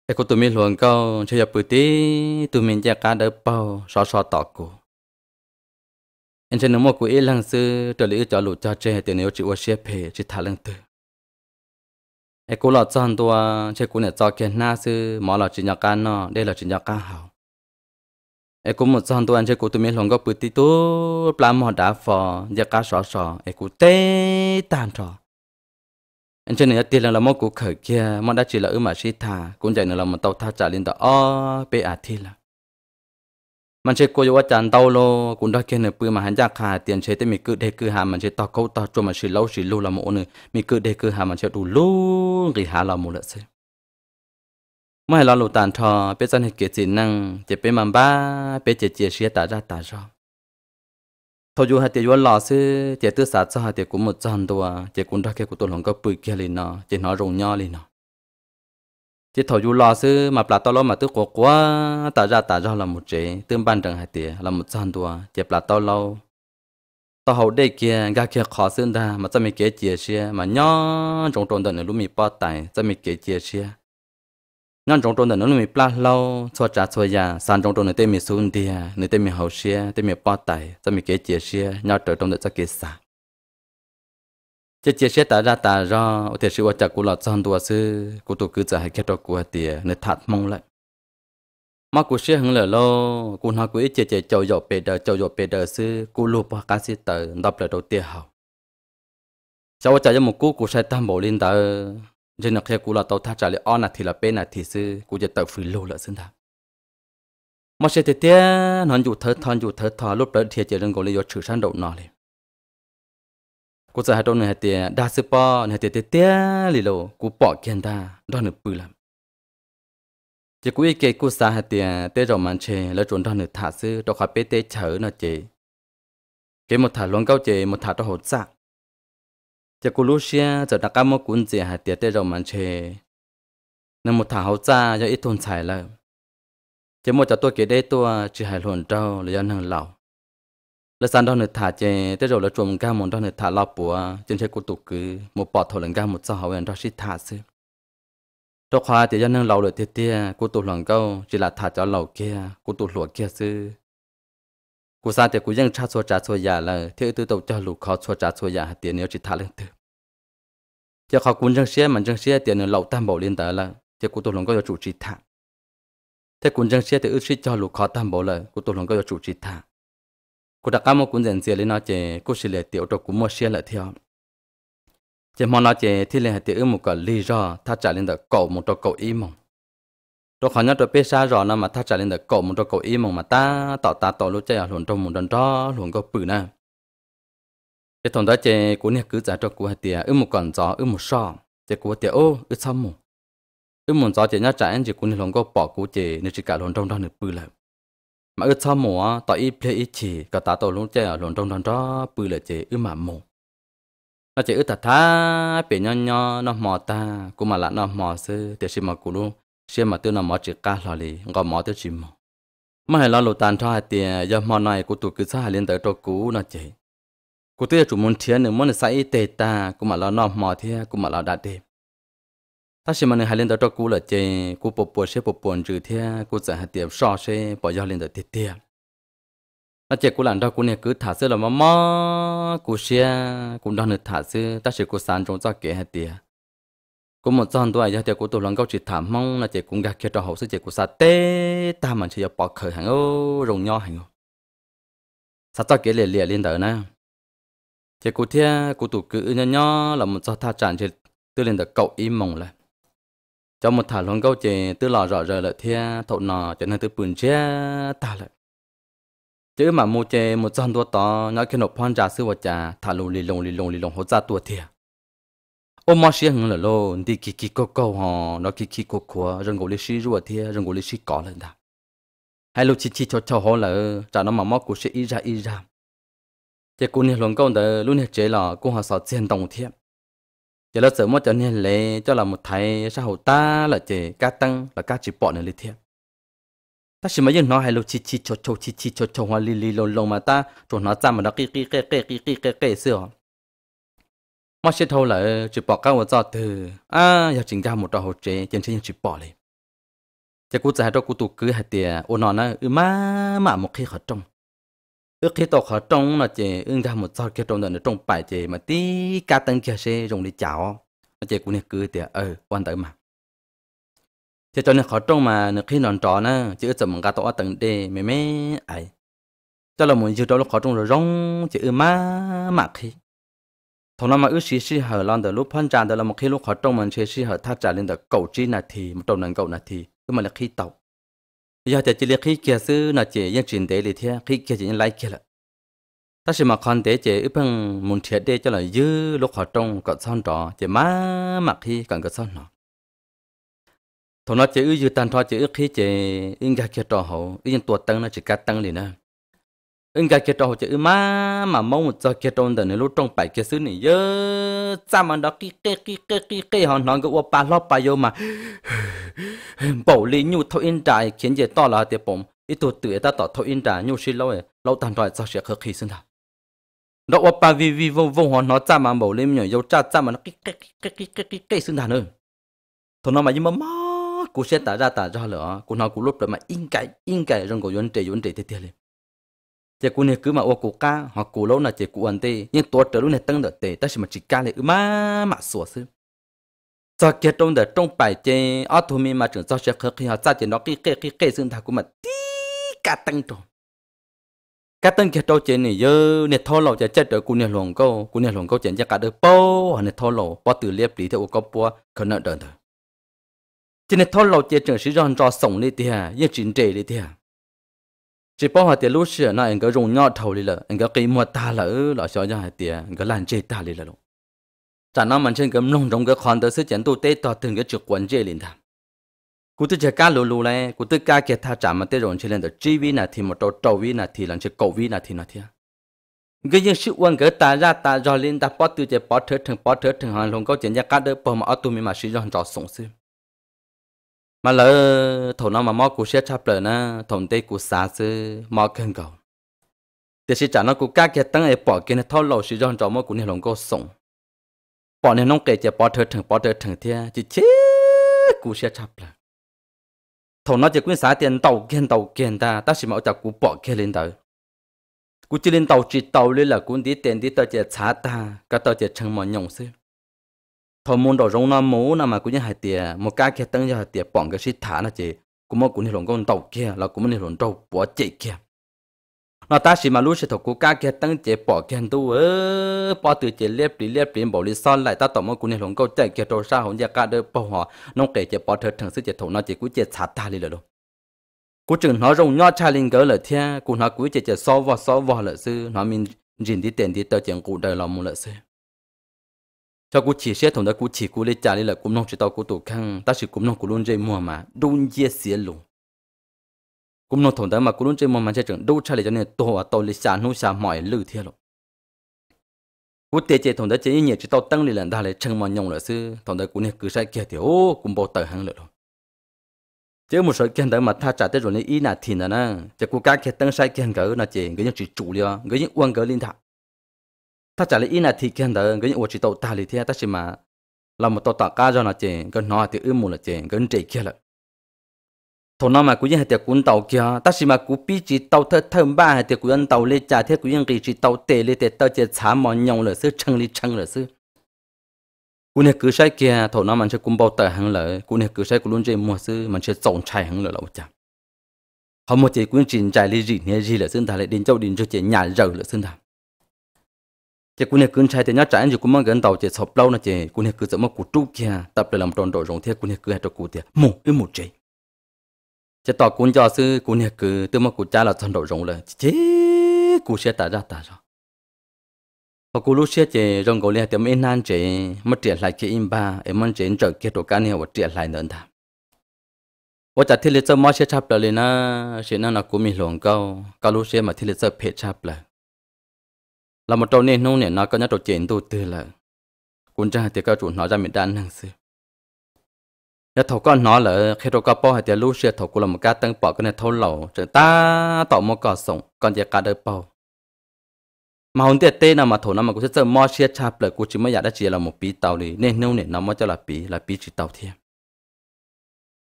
A: cái cô tụi mình luôn câu chơi bự tí tụi mình chắc cả đỡ bao so so tọt cô anh sẽ nói một cô ấy lăng sư trở lại cho lũ cho chơi tiệt nếu chịu sẻ phê chỉ thả lăng tư cái cô lọt sao anh tua chơi cô này cho kia na sư mỏ là chỉ nhạc ca nó đây là chỉ nhạc ca hảo em cũng một sáng tuần chơi của tôi mình lòng góc bự tí tu plan mà đã phò giờ cá sọ sọ em cũng tê tan trò anh chơi này tiền là một của khởi kia mà đã chỉ là ư mà sĩ thà cũng vậy nữa là một tàu tha trả lên tàu o bê à thi là mình chơi cô yêu chán tàu lô cũng đã kia nữa bự mà hắn ra khả tiền chơi tới mình cứ đề cứ hà mình chơi tàu câu tàu cho mà sĩ lâu là một nữa mình cứ đề cứ hà mình chơi đủ lâu thì hà là một lợi มื่อเราหลุดตานทอเป็นจันเหตุเกิดสินนั่งจะเป็นมันบ้าเป็นเจเจเชียตาราตาจอทอยู่หัดเจยวนหล่อซื้อเจตื้อสาสหัดเจกุมหมดจันตัวเจกุนรักเกกุตัวหลงก็ปุยเกลินเนาะเจนอรงย่อลินเนาะเจทอยู่หล่อซื้อมาปลาตอล้อมาตื้อกัวกัวตาราตาจอละหมดเจตื้อบ้านดังหัดเจละหมดจันตัวเจปลาตอล้อต่อเขาได้เกียกาเกียขอซึ่งได้มาจะมีเกียเจียเชียมาย่อจงตรงเดินหรือมีป้อไตจะมีเกียเจียเชีย nhân trong trong nó mình pla lâu cho trả cho già san trong trong nó tên mình xuống đi nó tên mình hậu xe tên mình bao tài cho mình kế chia xe nhau trở trong đó cho kế xa chia chia xe ta ra ta ra thì sự vật chất của lọt trong tua sư của tôi cứ trả hay kết của tiền nó thật mong lại mà cụ xe hứng lỡ lô cụ nó cứ chia chia châu dọc bề đời châu dọc bề đời sư cụ lụp ba cá sĩ tờ đọc lại đầu tiên học cháu trả cho một cú cụ xe tam bộ linh tờ giờ nó khi cú là tàu tha trả lại on là thì là bên là thì sư cú giờ tàu phí lô là xin thà mà sẽ thế thế nó dù thở thon dù thở thò lúc đó thì chỉ đừng gọi là do chữ san đầu nó liền cú giờ hai đôi này thì đa sư po này thì thế thế lì lô cú bỏ kiên ta đó nữa bự lắm chỉ cú ý kê cú sa hai tiền tê rồi mang chê là trốn đó nữa thả sư đó khá bế tê chở nó chê cái một thả luôn cao chê một thả đó hột sạc จะกูรู้เชียจะนักการมกุนเจียหาเตียได้เรามันเชนมดถาเขาจ้าจะอิทุนใส่แล้วจะหมดจะตัวเกได้ตัวจะหายหลวนเจ้าหรือยันหนึ่งเหล่าแล้วสันดอนเนื้อถาเจได้เราละจมก้ามอนดอนเนื้อถาเราปัวจนใช้กูตุกือหมดปอดถลังก้ามหมดเจ้าเขาเองเราชิถาซึตัวควาจะยันหนึ่งเหล่าเลยเตี้ยกูตุหลังเก้าจะหลัดถาเจ้าเหล่าเกียกูตุหลวเกียซื้อ cú san thì cú dân cha xua cha xua già là thế tư tộc cho lũ khó xua cha xua già tiền nếu chỉ thả lên từ cho khó cún dân xe mình dân xe tiền nếu lậu tam bảo liên tới là giờ cú tổ long có chủ trì thả thế cún dân xe thì ước sĩ cho lũ khó tam bảo là cú tổ long có chủ trì thả cú đặt cam một cún dân xe lên nói chè cú xì lệ tiểu trọc cú mua xe lại theo chè mòn nói chè thì lệ tiểu ước một cái lý do thả trả lên tới cậu một tổ cậu ý mong đó khó nhất rồi biết xa rõ nó mà thắt chặt lên được cổ một cho cổ im mà ta tỏ ta tỏ lúc chơi ở luôn trong một đòn đó luôn có bự nè cái thằng đó chơi cú này cứ giả cho cú hạt tiền ư một còn gió ư một sọ chơi cú tiền ô ư sao mù ư một gió chơi nhát trả anh chỉ cú này luôn có bỏ cú chơi nên chỉ cả luôn trong đó được bự lại mà ư sao mù á tỏ ít play ít chỉ cả ta tỏ lúc chơi ở luôn trong đòn đó bự lại chơi ư mà mù nó chỉ ư thật tha bị nho nho nó mò ta cú mà lại nó mò sư để xin mà cú luôn xem mà tôi nó mỏ chỉ cá lò lì ngọ mỏ tôi chỉ mà hay là lô tàn cho hai tiền giờ mỏ này của tôi cứ sao hai liên tới cho cú nó chỉ của tôi chủ muốn thiền nữa muốn sai tệ ta cũng mà lo nọ mỏ thế cũng mà lo đạt đẹp ta xem mà này hai liên tới cho cú là chỉ cú bộ bộ xe bộ buồn trừ thế cú sẽ hai tiền so xe bỏ giờ liên tới tiệt tiệt nó chỉ cú làm đó cú này cứ thả xe là mà mò cú xe cũng đang được thả xe ta chỉ cú sàn trong cho kế hai tiền có một giòn tuổi giờ thì của tôi lần câu chuyện thảm mong là chị cũng gạt kia cho hậu sự chị của sa tê ta mà chỉ bỏ khởi hàng ô rồng nho hàng ô sa cho kia lìa lìa lên đời nè chị của thia của tụ cứ nho nho là một do tha tràn chị tư lên đời cậu im mộng lại trong một thả lần câu chuyện tư lò rõ rờ lại thia thậu nọ cho nên tư buồn chia ta lại chứ mà mua chị một giòn tuổi to nói khi nộp phong trà sư vật trà thả lù lì lồng lì lồng lì lồng hốt ra tuổi thia ôm mà xe hưng là lo đi kí kí cô cô họ nó kí kí cô cô rừng gỗ lý sĩ rùa thia rừng gỗ lý sĩ cỏ lên đã hai lúc chi chi cho cho họ là trả nó mà móc của xe ít ra ít ra thế cô nè luôn câu đờ luôn nè chế là cô họ sợ tiền đồng thiệp giờ là sợ mất cho nè lệ cho là một thầy xã hội ta là chế cá tăng là cá chỉ bỏ nè lý thiệp ta chỉ mới nói hai lúc chi chi cho cho chi chi cho cho hoa li li lon lon mà ta rồi nó ra mà nó kí kí kí kí kí kí kí kí sửa mà sẽ thâu lại chỉ bỏ cao một giờ từ à giờ chính ra một trò hồ chế chân chân chỉ bỏ lại chỉ cú giải đó cú tụ cứ hạt tiền ôn nó nó mà mà một khi khởi trong ước khi tổ khởi trong là chỉ ưng ra một giờ kia trong nó trong bài chỉ mà tí cá tăng kia sẽ dùng để chảo mà chỉ cú này cứ tiền ờ quan tới mà chỉ cho nên khởi trong mà nó khi nón trò nó chỉ ước mình cá tổ tận đề mẹ mẹ ấy cho là muốn chịu đó là khởi trong rồi rong chỉ ưng mà mà thông mà lần phân là một khi mình lên chi 同那么有些时候，让的路碰见的那么开路和中文些时候，他在领的狗子那题，中文狗那题，那么来开导。giờ thì một đầu thì cứ là khi tàu chỉ là khi kia sư là chỉ những chuyện đấy thì thế khi kia chỉ những lái kia là ta chỉ mà còn đấy chỉ ít bằng muốn thiệt đấy cho là dư lúc họ trong cỡ son trò chỉ má mặc khi còn cỡ son nó thông nói chỉ ư dư tan thọ chỉ ư khi chỉ ư gà kia trò hậu ư những tuột tăng nó chỉ cắt tăng liền nè ứng cái kia trâu chứ má mà mong một giờ kia trâu đợt này lúc trong bảy kia xứ này nhớ cha mà đó kia kia kia kia kia kia họ nói cái ô ba lo ba vô mà bảo lý nhu thâu in trái khiến gì to là tiệp bổng ít tuổi tuổi ta tỏ thâu in trái nhu xí lâu ấy lâu tàn rồi sao sẽ khờ khí sinh ra đó ôp ba vì vì vô vô họ nói cha mà bảo lý nhỏ dâu cha cha mà nó kia kia kia kia kia kia kia sinh ra nữa thôi nó mà nhưng mà má cú sẽ tả ra tả ra lửa cú nói cú lúc rồi mà in cái in cái rồi của yến trẻ yến trẻ thế thế liền chỉ cú này cứ mà ô cú ca hoặc cú lâu là chỉ cú ăn tê nhưng tuổi trở lúc này tăng đợt tê ta chỉ mà chỉ ca này mà mà sủa sư cho kia trong đợt trong bài chế ở thu mi mà trường cho sẽ khơi khi họ ra chỉ nó cái cái cái cái xương thà của mình tí cả tăng trộn cả tăng kia trâu chế này giờ này thô lỗ chỉ chết đợt cú này luồng câu cú này luồng câu chuyện cho cả được bao họ này thô lỗ bao từ liệp lý theo ô có bao khẩn nợ đơn thôi chỉ này thô lỗ chỉ trường sử dụng cho sống đi thì à nhưng chính trị đi thì à chỉ bảo họ tiền lúc xưa nó anh có dùng nhau thầu đi là anh có cái mua ta là là cho ra tiền anh có làm chơi ta đi là luôn trả nó mình trên cái nông trong cái khoản tới sự chuyện tu tế tao từng cái trực quan chế liền tham cụ tôi chỉ cá lù lù này cụ tôi cá kia tha trả mà tới rồi chơi lên được chỉ vi là thì một đầu trâu vi là thì làm chế cầu vi là thì là thế cái những sự quan cái ta ra ta rồi lên ta bắt từ chỉ bắt thở thằng bắt thở thằng hàng luôn có chuyện nhà cá đỡ bỏ mà ở tụi mình mà sử dụng cho sống xưa mà lỡ thổ nó mà mò cú xe chắp lỡ na thổn tê cú xá chứ mò cân cầu thì chỉ chả nó cú cá kia tăng ấy bỏ kia nó thâu lầu sử dụng cho mò cú này lòng cô sống bỏ này nông kê chè bỏ thở thằng bỏ thở thằng thia chỉ chết cú xe chắp lỡ thổ nó chỉ quyên xá tiền tàu kiên tàu kiên ta ta chỉ mạo chặt cú bỏ kia lên tới cú chỉ lên tàu chỉ tàu lên là cú đi tiền đi tàu chè xá ta cả tàu chè chẳng mò nhộng xưa thầu môn đồ rong nam mũ nam mà cũng như hai tiệt một cái kia tăng cho hai tiệt bọn cái xít thả là chị cũng mà cũng như lồng con tàu kia là cũng như lồng tàu bỏ chị kia nó ta chỉ mà lúc sẽ thuộc cái kia tăng chế bỏ kia tu ơ bỏ từ chế liếp đi liếp đi bỏ đi son lại ta tổng mà cũng như lồng câu chạy kia đồ xa hồn gia cả đời bỏ họ nông kể chế bỏ thở thằng sư chế thầu nó chị cũng chị sát ta đi rồi cú chừng nó rong nho cha linh gỡ là thiên cú nó cú chế chế so vò so vò là sư nó mình nhìn đi tiền đi tờ chuyện cụ đời là một là sư cho cú chỉ sẽ thằng đó cú chỉ cú lấy trả lại là cũng nông chỉ tao cú tổ khăn ta chỉ cũng nông cú luôn chơi mua mà đun dễ xỉa luôn cũng nông thằng đó mà cú luôn chơi mua mà chơi chừng, đâu trả lại cho nên to à to lấy xả nô xả mọi lử thiệt luôn cú tế chế thằng đó chế nhẹ chỉ tao tăng lên là ta lại chân mà nhông là sư thằng đó cú này cứ sai kia thì ô cũng bỏ tờ hàng luôn chế một số kiện đó mà tha trả tới rồi này ít là thì là na chế cú cá kia tăng sai kiện cỡ là chế người những chỉ chủ liền người những uang cỡ linh thạc ถ้าจะเลยอินาทีกันเดินก็ยังอวดจิตโตตาลิเทียตั้งชิมาเรามาตัวต่อก้าจอนาเจงก็นอติอื้อมูละเจงก็เจเกียละทนมากูยังให้เตียกุนเต่าเกียตั้งชิมากูปีจิตเต่าเธอเทิมบ้าให้เตียกูยันเต่าเลจ่าเทียกูยังกีจิตเต่าเตเลเตเต่าเจฉามอนยงเลยซื้อชังลิชังเลยซื้อกูเนี่ยคือใช้เกียทนมันใช้กุมเบาเตอหังเลยกูเนี่ยคือใช้กูลุ้นเจมัวซื้อมันใช้จงชัยหังเลยเราจ้ะเขาหมดเจกูยังจินใจลิจิเนี่ยจีเลยซึ่งทะเลดินเจ้าดินเจ้าเจหยาเจ้าเลยซึ่งทะ chỉ cũng nên cứng chạy thì nhớ chạy chỉ cũng mang gần tàu chỉ sập lâu nè chỉ cũng nên cứ sợ mà cú trúc kia tập để làm tròn đội rồng thế cũng nên cứ hai trò cú tiền một ư một chỉ chỉ tao cũng cho sư cũng nên cứ từ mà cú cha là tròn đội rồng rồi, chỉ cú sẽ tả ra tả ra và cú lúc xe chỉ rồng cổ liền thì mình nan chỉ mất triển lại chỉ im ba em mang chỉ trở kia tổ cá này và triển lại nữa thà và chặt thiết lịch sơ mà xe chập là liền na xe na là cú mình lồng câu cả lúc xe mà thiết lịch sơ phê chập là là một trâu nên nung nè nó có nhát trâu chén tu từ là cũng cha thì các chủ nó ra miền đan hàng xí, nhà thầu con nó là khi trâu cá bò thì lú xe thầu cũng là một cá tăng bỏ cái này thâu lẩu trời ta tỏ một cỏ sống còn chỉ cá đỡ bò mà hôm tiệt tê nào mà thầu nào mà cũng sẽ chơi mò xe chạp lại cũng chỉ mới giải đã chỉ là một bí tàu đi nên nung nè nó mới cho là bí là bí chỉ tàu thiêm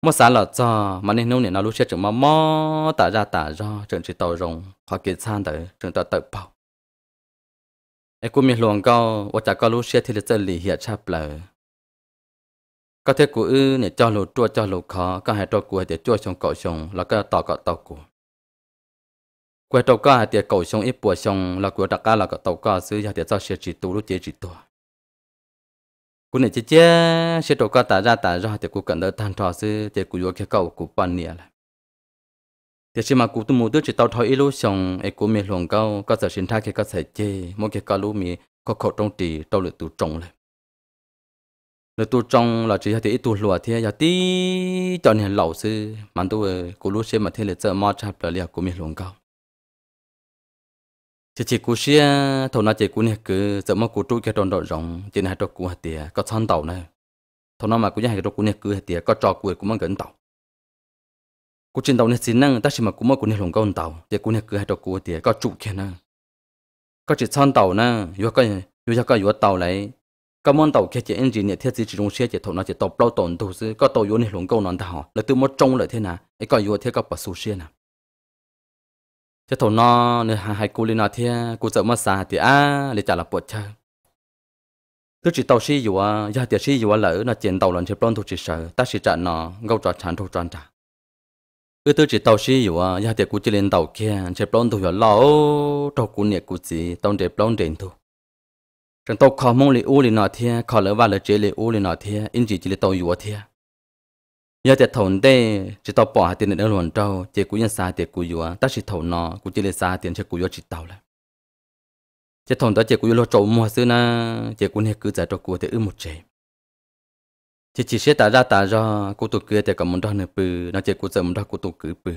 A: một sáng là cho mà nên nông nè nó lu xe chừng mà mò tả ra tả ra chừng chỉ tàu rồng hoặc kiến san tới chừng tàu tàu bao ไอ้กูมีหลวงก็ว่าจากก็รู้เชื่อที่จะหลีเหียชาเปล่าก็เท่กูอื้อเนี่ยจ้าหลูตัวจ้าหลูขอก็ให้ตัวกูให้เดี๋ยวจ้วชงเก่าชงแล้วก็ต่อก็ต่อกูกูตัวก็ให้เดี๋ยวเก่าชงอีปัวชงแล้วกูตะก้าแล้วก็ต่อก็ซื้อให้เดี๋ยวเจ้าเชื่อจีตูรู้เจจีตัวกูเนี่ยเจ๊เชื่อตัวก็ตาจ้าตาจ้าเดี๋ยวกูกันเดินทันทอซื้อเดี๋ยวกูอยู่แค่เก่ากูปั้นเนี่ยแหละ thì chỉ mà cụ tụ mù tước chỉ tao thôi ilu xong ấy cũng mi luồng cao có giờ sinh thái khi có thể chê mỗi cái cá lú mi có khẩu trong tì tao lựa tụ trồng lên lựa tụ trồng là chỉ thì tụ lúa thì giờ tí cho nên lẩu sư mà tôi, cụ lú xem mà thấy là chợ mò chạp là liệt cũng mi luồng cao chỉ chỉ cụ xia, thầu na chỉ cụ này cứ chợ mò cụ trụ cái đòn đòn rồng chỉ này cho cụ hạt tiề có chăn tàu này thầu na mà cụ nhà cái cho cụ này cứ hạt tiề có trò cụ cũng mang gần tàu cú trên tàu này xin năng ta chỉ mặc cú mơ cú này lồng con tàu để cú này cứ hai đầu cú thì có trụ kia na có chỉ chăn tàu na vừa có vừa cái vừa tàu này có món tàu kia chỉ này thiết chỉ trung xe chỉ thầu nó chỉ tàu bao tổn tàu sư có tàu vừa này lồng con nó tàu là từ một trông lại thế nào ấy có vừa thiết có bả số xe nào thế thầu nó nơi hai hai cú lên nó thiết cú sợ mà xa thì à để trả là bột chơi tức chỉ tàu xí vừa giờ thì xí vừa lỡ nó chuyển tàu lần chỉ plon thuộc chỉ sợ ta chỉ trả nó gấu trò chán thuộc tròn trả ư tôi chỉ tàu xí yếu à ya thì cũng chỉ lên tàu kia chỉ plon thôi lâu, tàu cũ này cũng chỉ tàu để plon đến thôi chẳng tàu khó mong lì u lì nọ thia khó lỡ và lỡ chế lì u lì nọ thia in chỉ chỉ lì tàu yếu thia ya thì thầu đây chỉ tàu bỏ tiền để luồn trâu chỉ cũng nhân xa tiền cũng yếu à, ta chỉ thầu nọ cũng chỉ lì xa tiền chỉ cũng yếu chỉ tàu là chỉ thầu đó chỉ cũng yếu lo trâu mua xưa na chỉ cũng này cứ giải trâu cũng thì ư một chế chỉ chỉ sẽ tả ra tả ra cụ tụ cứ thì có một đó nữa bự nó chỉ cụ sợ muốn đó cụ tụ cứ bự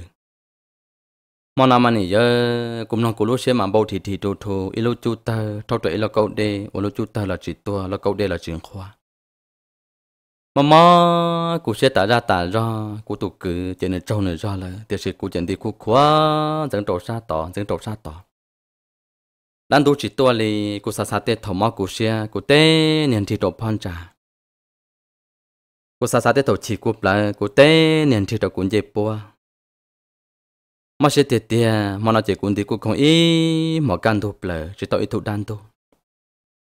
A: mà nam anh giờ cũng nó cụ lúc sẽ mà bầu thì thì đồ thô ít lúc chú ta thâu trời ít câu đê ít lúc chú ta là chỉ tua lúc câu đê là chuyện khoa mà mà cụ sẽ tả ra tả ra cụ tụ cứ trên nên trâu nữa ra là thì sẽ cụ chuẩn đi cụ khoa dẫn trâu xa tỏ dẫn trâu xa tỏ lần đầu chỉ tua thì cụ sa sa tê thầm mà cụ sẽ cụ tê nên thì trâu phong trà cô xa xa tới tổ chỉ cô là cô té nên thì đó cũng dễ bùa mà sẽ tiệt tiệt mà nó chỉ cũng thì cô không ý mà can thủ bờ chỉ tội thủ đan tu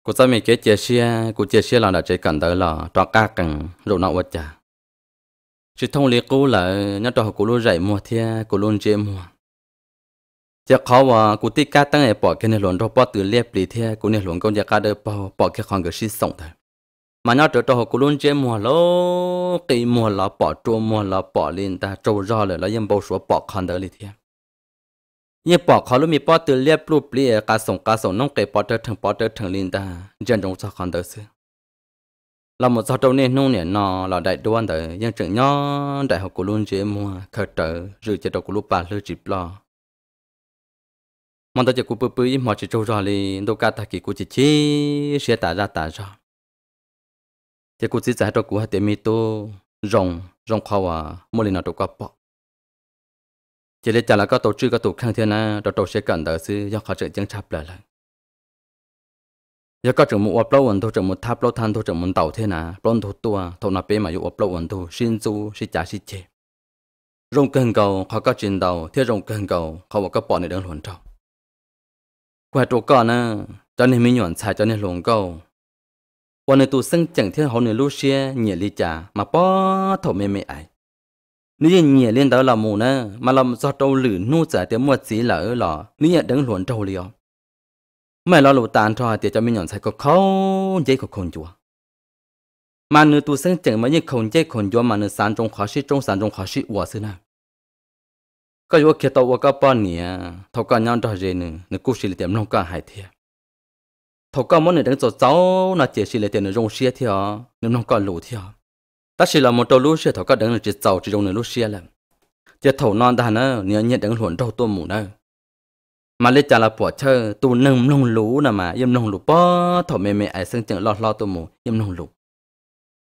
A: cô sao mình kế chia sẻ cô chia sẻ là đã chỉ cần tới là cho ca cần rồi nọ vật chả chỉ thông lý cô là nhớ cho cô luôn dạy mua thì cô luôn chơi mua chỉ khó cô tí tăng ấy bỏ cái này luôn đó bỏ từ liệp lì thì cô này luôn công việc cá đỡ bỏ bỏ cái con cái sinh sống thôi mà nhớ trở hồ cũng luôn chế mua lô cái mua lọ bỏ chỗ mua lọ bỏ liền ta trâu ra rồi là yên bảo số bỏ khăn đỡ liền thiệt yên bỏ khó luôn, mi bỏ từ liệp lúc liệp cá sông cá sông nông cái bỏ trở thành bỏ trở thành liền ta dân trong sao khăn đỡ chứ. là một sao trâu nên nông nền nọ là đại đoan đỡ yên trưởng nhớ đại học cũng luôn chế mua, khởi trở rồi chế đầu của lúc bà lư chịp lo mong ta chỉ cú bự bự im họ chỉ trâu ra liền đâu cả thằng kia cú chỉ chi sẽ tả ra tả ra thế cô chỉ giải cho cô hạt mi tô rong rong khoa à mua lên nào đồ quạt bọ chỉ lấy trả là các tổ chức các tổ khang thế na đồ tổ sẽ cần đỡ sư do họ trưởng chân chạp lại lại do các trưởng một ốp lâu ẩn thôi trưởng một tháp lâu than thôi trưởng một tàu thế na plon thôi tua thôi na bé mà dụ ốp lâu ẩn thôi xin du xin trả xin chế rong cần cầu họ có chiến đầu thế rong cần cầu họ có bọn này đang luồn trâu quay chỗ con na cho nên mình nhọn xài cho nên luồn cầu วันนี้ตัวซึ่งจังเที่ยวเขาเนี่ยลูเชียเนี่ยลีจ่ามาป้อถมไม่ไม่ไอนี่เนี่ยเลี้ยนเต่าละมูนะมาลำจอดเอาหรือนู่จ่าเดี๋ยวมวดสีเหล่าหล่อนี่ดังหลวนเต่าเลียวไม่เราหลุดตาทอเดี๋ยวจะไม่หย่อนใส่ก็เขาเย้กับคนจัวมาเนื้อตัวซึ่งจังมาเนี่ยคนเย้คนจัวมาเนื้อสารจงขอชิจงสารจงขอชิวัวซึนะก็อยู่เขียตัวก็ป้อนเนี่ยทอก็ย้อนดอเรนึนึกกู้สิเหลี่ยมน้องก็หายเทีย thổ con muốn đến chỗ cháu là chỉ là tiền rong xe thì à nếu nó có lũ thì à ta chỉ là một đầu lũ thổ thầu con đến chỉ cháu chỉ rong lũ xe là chỉ thổ non đàn nó nhớ nhận đến hồn đầu tôi mù nữa mà lấy trả là bỏ chơi tu nâng nông lũ nè mà yếm nông lũ bó thầu mẹ mẹ ai sinh chẳng lo lo tôi mù yếm nông lũ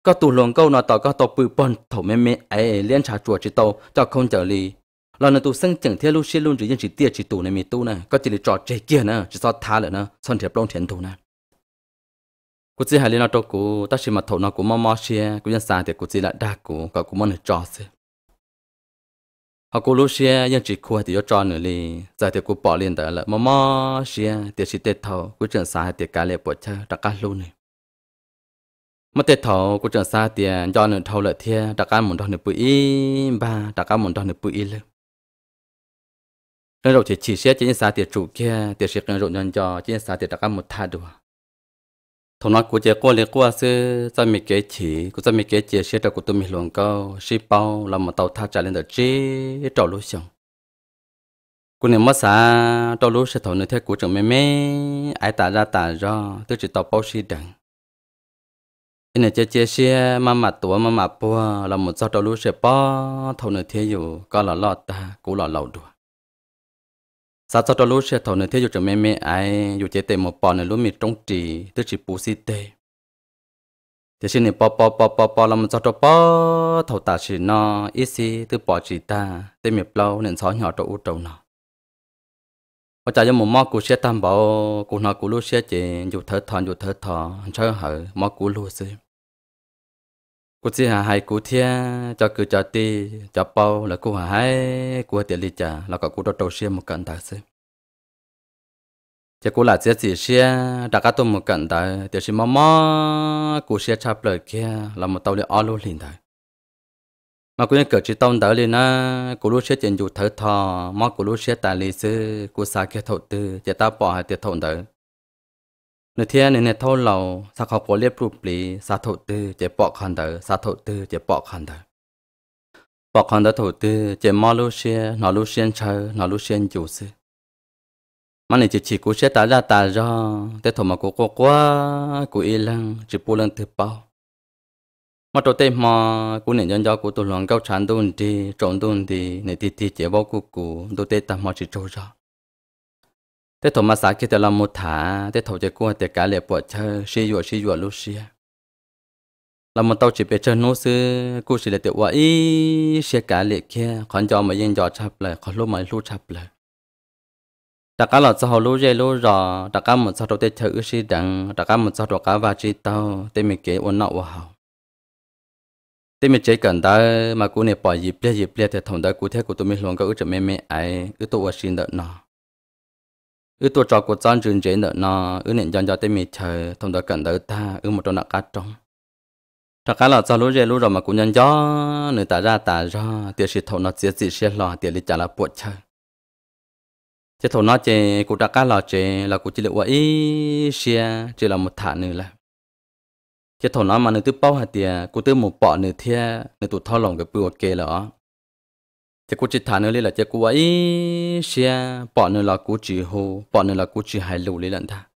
A: có tu luồng câu nó tao có tao bự bòn thổ mẹ mẹ ai liên trả chuột chỉ tao cho không trở lì lần nó tu sinh chẳng theo lúc xin luôn chỉ dân chỉ tiệt chỉ tủ này mi tu này, có chỉ để trò chơi kia nè chỉ sao thả lại nè son thiệp long thiện tu nè cụ chỉ hai liên nó đâu cụ ta chỉ mặt thổ nó cụ mò mò xe cụ dân xa thì cụ chỉ lại đa cụ có cụ mò này trò xe họ cụ lúc xe dân chỉ khu thì do trò nữa li giờ thì cụ bỏ liền tới là mò mò xe thì chỉ tiệt thầu cụ chuyển xa thì cả lệ bộ chơi đặc cá luôn nè. Mất tiệt thầu cụ chuyển xa thì do nữa thầu lại thia đặc cá muốn đo nữa bụi ba đặc cá muốn đo nữa bụi lên nên rồi thì chỉ xét trên những sa tiệt chủ kia tiệt sẽ cần rồi nhân cho những sa tiệt đã có một thà đồ thằng nó của chị qua lấy qua sư cho mình cái chỉ của cho mình cái chỉ sẽ cho của tôi mình luôn câu ship bao làm một tàu thà trả lên được chứ trò lối xong cô này mất xa trò lối sẽ thằng nơi thế của chồng mẹ mẹ ai tả ra tả do tôi chỉ tàu bao xí đằng nên chơi chơi xe mà mà tua mà mà bùa là một sao trò lối sẽ bao thằng nơi thế thế อยู่ก็ là lọt ta cũng là lầu đùa sa cho cho lúc xe thầu này thế dù cho mẹ mẹ ai dù chế tệ một bò này lúc mình trong trì tức chỉ bù si tệ thế xin này bò bò bò bò bò làm cho cho bò thầu ta chỉ nó ít si tức bò chỉ ta tệ mẹ lâu nên xóa nhỏ cho u trâu nó ở chợ một mò cú xe tam bảo cú nó cú lúc xe chỉ dù thở thon dù thở thon chơi hở mò cú lúc xe cô chỉ hà hay cô thia cho cứ cho ti cho bao là cô hà hay cô tiền li trả là cả cô đốt đầu xem một cận đại sư chỉ cô là chỉ chỉ xe đã cả tôi một cận đại tiểu sư mama mò cô xe chắp lời kia là một tàu li ao luôn liền đại mà cô nhân cỡ chỉ tông đỡ liền á cô lúc xe chuyện dù thở thò mà cô lúc xe tài li sư cô sa kia thổ tư chỉ ta bỏ hai tiệt thổ đỡ นเทียนในเท่าเราสักขอบเรียบรูปปลีสาธุตือเจ็บปอกคันเดอสาธุตือเจ็บปอกคันเดอปอกคันเดอถูตือเจ็บมอลูเชียนอลูเชียนเชอนอลูเชียนจูซือมันนี่จะฉีกูเชียตาลาตาจอแต่ถมมากูกกว่ากูอีลังจีปูลังถือเป้ามาตัวเต็มมากูเนี่ยย้อนยอกูตัวหลวงเก้าชันดุนดีจงดุนดีในที่ที่เจ็บบอกกูกูตัวเต็มตามมาจีโจจอ thế thổ mà xã kia tờ làm một thả thế thổ chơi cua tờ cá lệ bọ chơi xí dùa xí dùa lúc xí làm một tàu chỉ biết chơi nô sư cú xí lệ tờ quả ý xí cá lệ kia còn cho mà yên cho chập lại còn lúc mà lúc chập lại đặc cả lọt sau lúc dễ lúc rò đặc cả một sau đầu tê chơi ư xí đằng đặc cả một sau đầu cá và chi tàu tê mình kế ôn nọ vào hậu tê mình chế cần ta mà cú này bỏ dịp lê dịp lê thì thằng ta cú thế cú tụi mình luôn có ư chậm mẹ mẹ ấy ư tụi ở xin đợi nó ư tôi trò của dân rừng rễ nợ nó ư nền dân dần tới mì trời thông đó cần đỡ ta ư một trong nặng cá trong thật cái là cho lúa rễ lúa rồi mà cũng nhân gió người ta ra ta ra tiền sĩ thầu nó chia chỉ xe lo, tiền lý trả là buộc chơi chứ thầu nó chê cụ đã cá lò chê là cụ chỉ lựa ý xe chỉ là một thả nữa là chứ thầu nó mà nửa tư bao hạt tiền cụ tư một bỏ nửa thia nửa tụt thao lòng cái bùa kê lỡ thì cô chỉ thả nữa là chỉ cô ấy xe bỏ nữa là cô chỉ hồ bỏ nữa là cô chỉ hài lưu lấy lần ta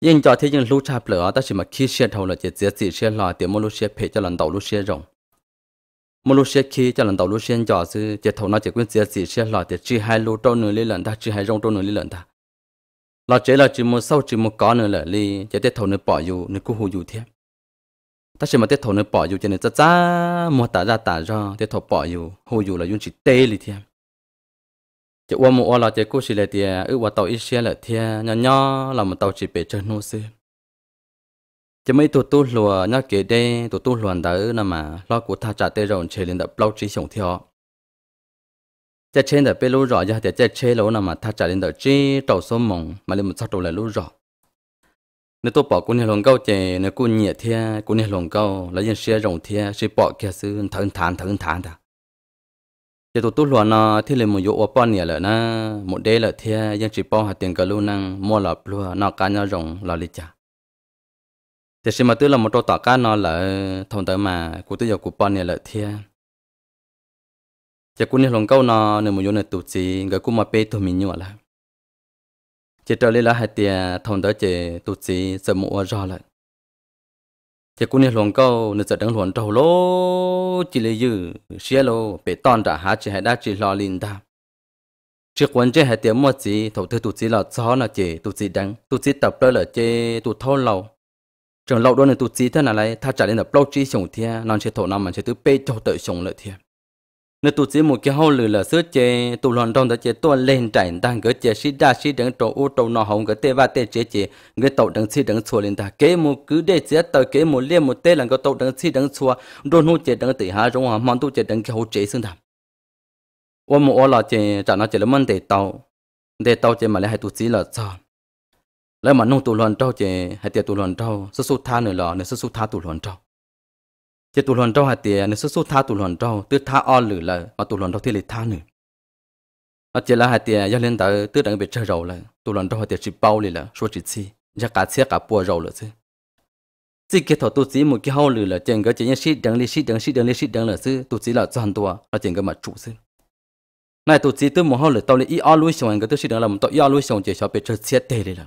A: nhưng cho thế nhưng lúc chạp lửa ta chỉ mà khi xe thầu là chỉ dễ gì xe lò thì một lúc xe phê cho lần đầu lúc xe rồng một lúc xe khi cho lần đầu lúc xe cho chứ chỉ thầu nó chỉ quyết dễ gì xe lò thì chỉ hai lù trâu nữa lấy lần ta chỉ hai rồng trâu nữa lấy lần ta là chỉ là chỉ một sau chỉ một có nữa là li chỉ thế thầu nữa bỏ dù nữa cô hồ dù thêm ta sẽ mà tiếp thổ nơi bỏ dù cho nên ta ta mua ta ra ta ra tiếp thổ bỏ dù hồ dù là dùng chỉ tê lì thiệt chỉ qua một là chỉ cố xí lệ thiệt ước qua tàu ít xe là thiệt nhỏ nhỏ là một tàu chỉ bể chân nô xí chỉ mấy tụt tu lùa nhá kế đây tụt tu lùa đó nằm mà lo của ta trả tê rồi chơi lên đập lâu chỉ sống thiệt chỉ trên đập bê lú rõ giờ chỉ chơi lâu là mà ta trả lên đập chỉ tàu số mộng mà lên một sát tàu lại lú rõ nếu tôi bỏ cuốn lồng câu chè nếu cuốn nhẹ thia cuốn lồng câu lấy dân xe rồng thea, xe bỏ kia sư thần thằng thần thằng ta giờ tôi tu luyện nó thì lên một vụ bỏ nhẹ lợ na một đế lợ thea, dân chỉ bỏ hạt tiền cả luôn năng mua lợp luôn nó cá nhau rồng lò lì chả thì xem mà tôi là một trâu tỏ cá nó là thông tới mà cụ tôi giờ cụ bỏ nhẹ lợ thia giờ cuốn lồng câu nó nếu một vụ này tụt gì người cụ mà bê tôi mình nhọ lại chỉ trở lại là hai tia thôn đó chỉ tụt chỉ sợ mua rõ lại chỉ cũng nên luận câu nên sợ đang luận trâu lô chỉ lấy dư xe lô bị tòn trả há chỉ hai đã chỉ lo liền đam chỉ quan chỉ hai tia mua chỉ thầu thứ tụt chỉ là gió là chỉ tụt chỉ đắng tụt chỉ tập đó là chỉ tụt thôn lâu trường lâu đó là tụt chỉ thế nào lại tha trả lên là lâu chỉ sống thia non chỉ thổ năm mà chỉ tứ bê cho tự sống lợi thiệt nếu tụi chỉ một cái hậu lửa là sữa chè tụi lòn trong đó chè tua lên trải đang gỡ chè sĩ đa sĩ đằng trổ ô trổ nọ hồng gỡ tế ba tế chè chè người tàu đằng sĩ đằng xua lên ta kế một cứ để chè tàu kế một liên một tế là gỡ tàu đằng sĩ đằng xua đồn hô chè đằng tỷ hà rong hà mang tụ chè đằng cái hậu chè xương thầm ô một ô trả nó chè là để tàu để tàu chè mà lại hai tụi là sao lại mà nông tụi lòn trâu chè hai tiệt tụi lòn trâu số số tha nữa là nữa số số tha tụi lòn trâu chỉ tụ luận trâu hạt tiền nên số số tha tụ luận trâu tư tha o lử là mà tụ luận trâu thiết lịch tha nữa ở chỉ là hạt tiền do lên tới tư đang bị chơi rầu là tụ luận trâu hạt tiền chỉ bao lì là số chỉ chi ra cả xe cả bùa rầu là chứ chỉ cái thọ tu chỉ một cái hậu lử là chuyện cái chuyện như sĩ đăng li sĩ đăng sĩ đăng li sĩ đăng là chứ tu chỉ là toàn tua là chuyện cái mà chủ chứ này tu chỉ tư một hậu lử tao lấy ý o lui xong cái tu sĩ đăng là một tao ý o lui xong chỉ cho bị chơi chết tê đi là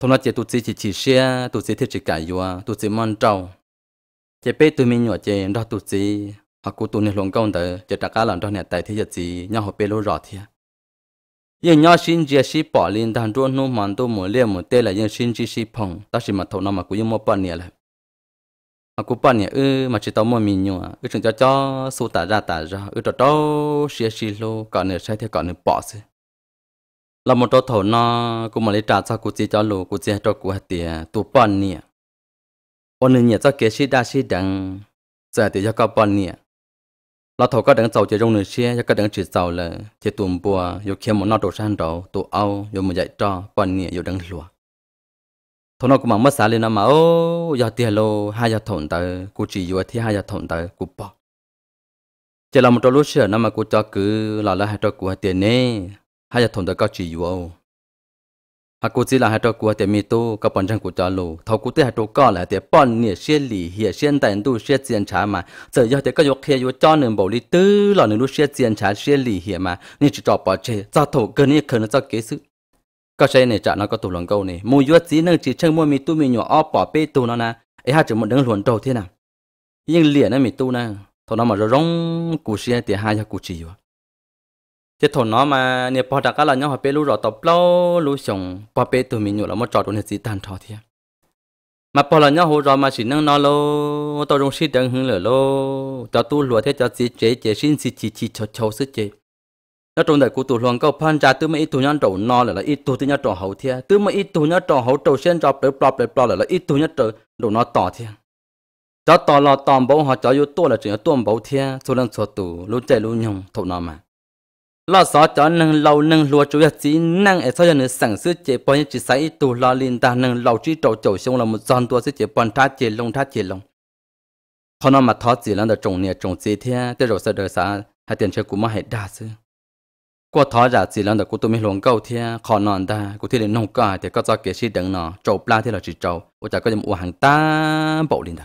A: thông nói chị tụi chị chỉ chỉ xe tụi chị thì chỉ cãi vua tụi chị mong trâu chị bé tụi mình nhỏ chị đó tụi chị họ cố tụi này luôn công tử chị đã cả lần đó này tại thế giới chị nhau họ bé luôn rõ thiệt yên nhau xin chị xin bỏ lên đàn ruộng nô mặn tôi mỗi liền một tê là yên xin chị xin phong ta chỉ mà thầu nó mà cũng yên mua bận nhiêu lại mà cũng bận nhiêu ư mà chỉ tao mua mình nhỏ ư chúng cho cho số tả ra tả ra ư cho cho xin xin lô còn nữa sai thì còn nữa bỏ xí là một chỗ thổ nó cũng mà lấy trả cho cụ chỉ cho lù cụ chỉ cho cụ hạt tiền tu bòn nè bòn nè cho kia sĩ đa sĩ đằng giờ thì cho có bòn nè là thổ có đằng giàu chỉ trong nửa xe cho có đằng chỉ giàu là chỉ tuồng bùa yêu kiếm một nọ đồ san đầu tu ao yêu một dạy cho bòn nè yêu đằng lùa thổ nó cũng mà mất xả lên nó mà ô giờ tiền lô hai giờ thổn tới cụ chỉ yêu thì hai giờ thổn tới cụ bỏ chỉ là một chỗ lúc xưa nó mà cụ cho cứ là là hai chỗ cụ hạt tiền nè hay là thằng đó có chỉ vô hà cô chỉ là hai trò của tiền mi tu các bản chân của cha lù thầu cô tới hai trò có là tiền bản nè xe lì hiện hiện tại tu xe tiền trả mà giờ giờ tiền có dục kia dục cho nên bảo lý tư là nên lúc xe tiền trả xe lì hiện mà nên chỉ cho bỏ chơi cho thầu gần như cần cho kế sự Các xe này trả nó có tủ lồng câu này mua dục chỉ nên chỉ chân mua mi tu mi nhỏ ó bỏ bê tu nó na ấy hai chỉ một đứng luồn đầu thế nào nhưng liền nó mi tu na thằng nó mà rong cụ xe tiền hai cho cụ chỉ yêu chế thổ nó mà nè bỏ đặc là nhau họ bé lú rõ tập lâu lú sòng bỏ bé tụi mình nhủ là một trò đồ này gì tan trò thiệt mà bỏ là nhau hồ rõ mà chỉ nâng nó lô tao rong xí đằng hưng lửa lô cho tu lúa thế cho gì chế chế xin gì chỉ chỉ cho cháu sức chế nó trong đời cụ tu luồng câu phan ra tụi mấy tụi nhau trổ nó là là ít tụi tụi nhau trổ hậu thiệt tụi mấy ít tụi nhau trổ hậu trổ sen trọ bể bọp bể bọp là là ít tụi nhau trổ đồ nó tỏ thiệt cho tỏ là tòm bầu họ cho yêu tua là chuyện tua bầu thiệt số lần số tụ lú chạy lú nhung thổ nó mà lo gió cho nâng lâu nâng lúa chủ yếu chỉ nâng ở sau giờ nữa sản xuất chế bón chỉ sai tù lo liền ta nâng lâu chỉ trâu trâu xong là một giòn tua sẽ chế bón thá chế lông thá chế lông họ nó mà thó chỉ là được trồng nè trồng chế thế thế rồi sau đời xã hai tiền chơi của mà hết đa chứ qua thó ra chỉ là được của tôi mới luồng câu thế họ nọn ta của thế liền nông cả thì có cho kế sĩ đằng nó trâu pla thế là chỉ trầu của cha có những uang ta bộ liền ta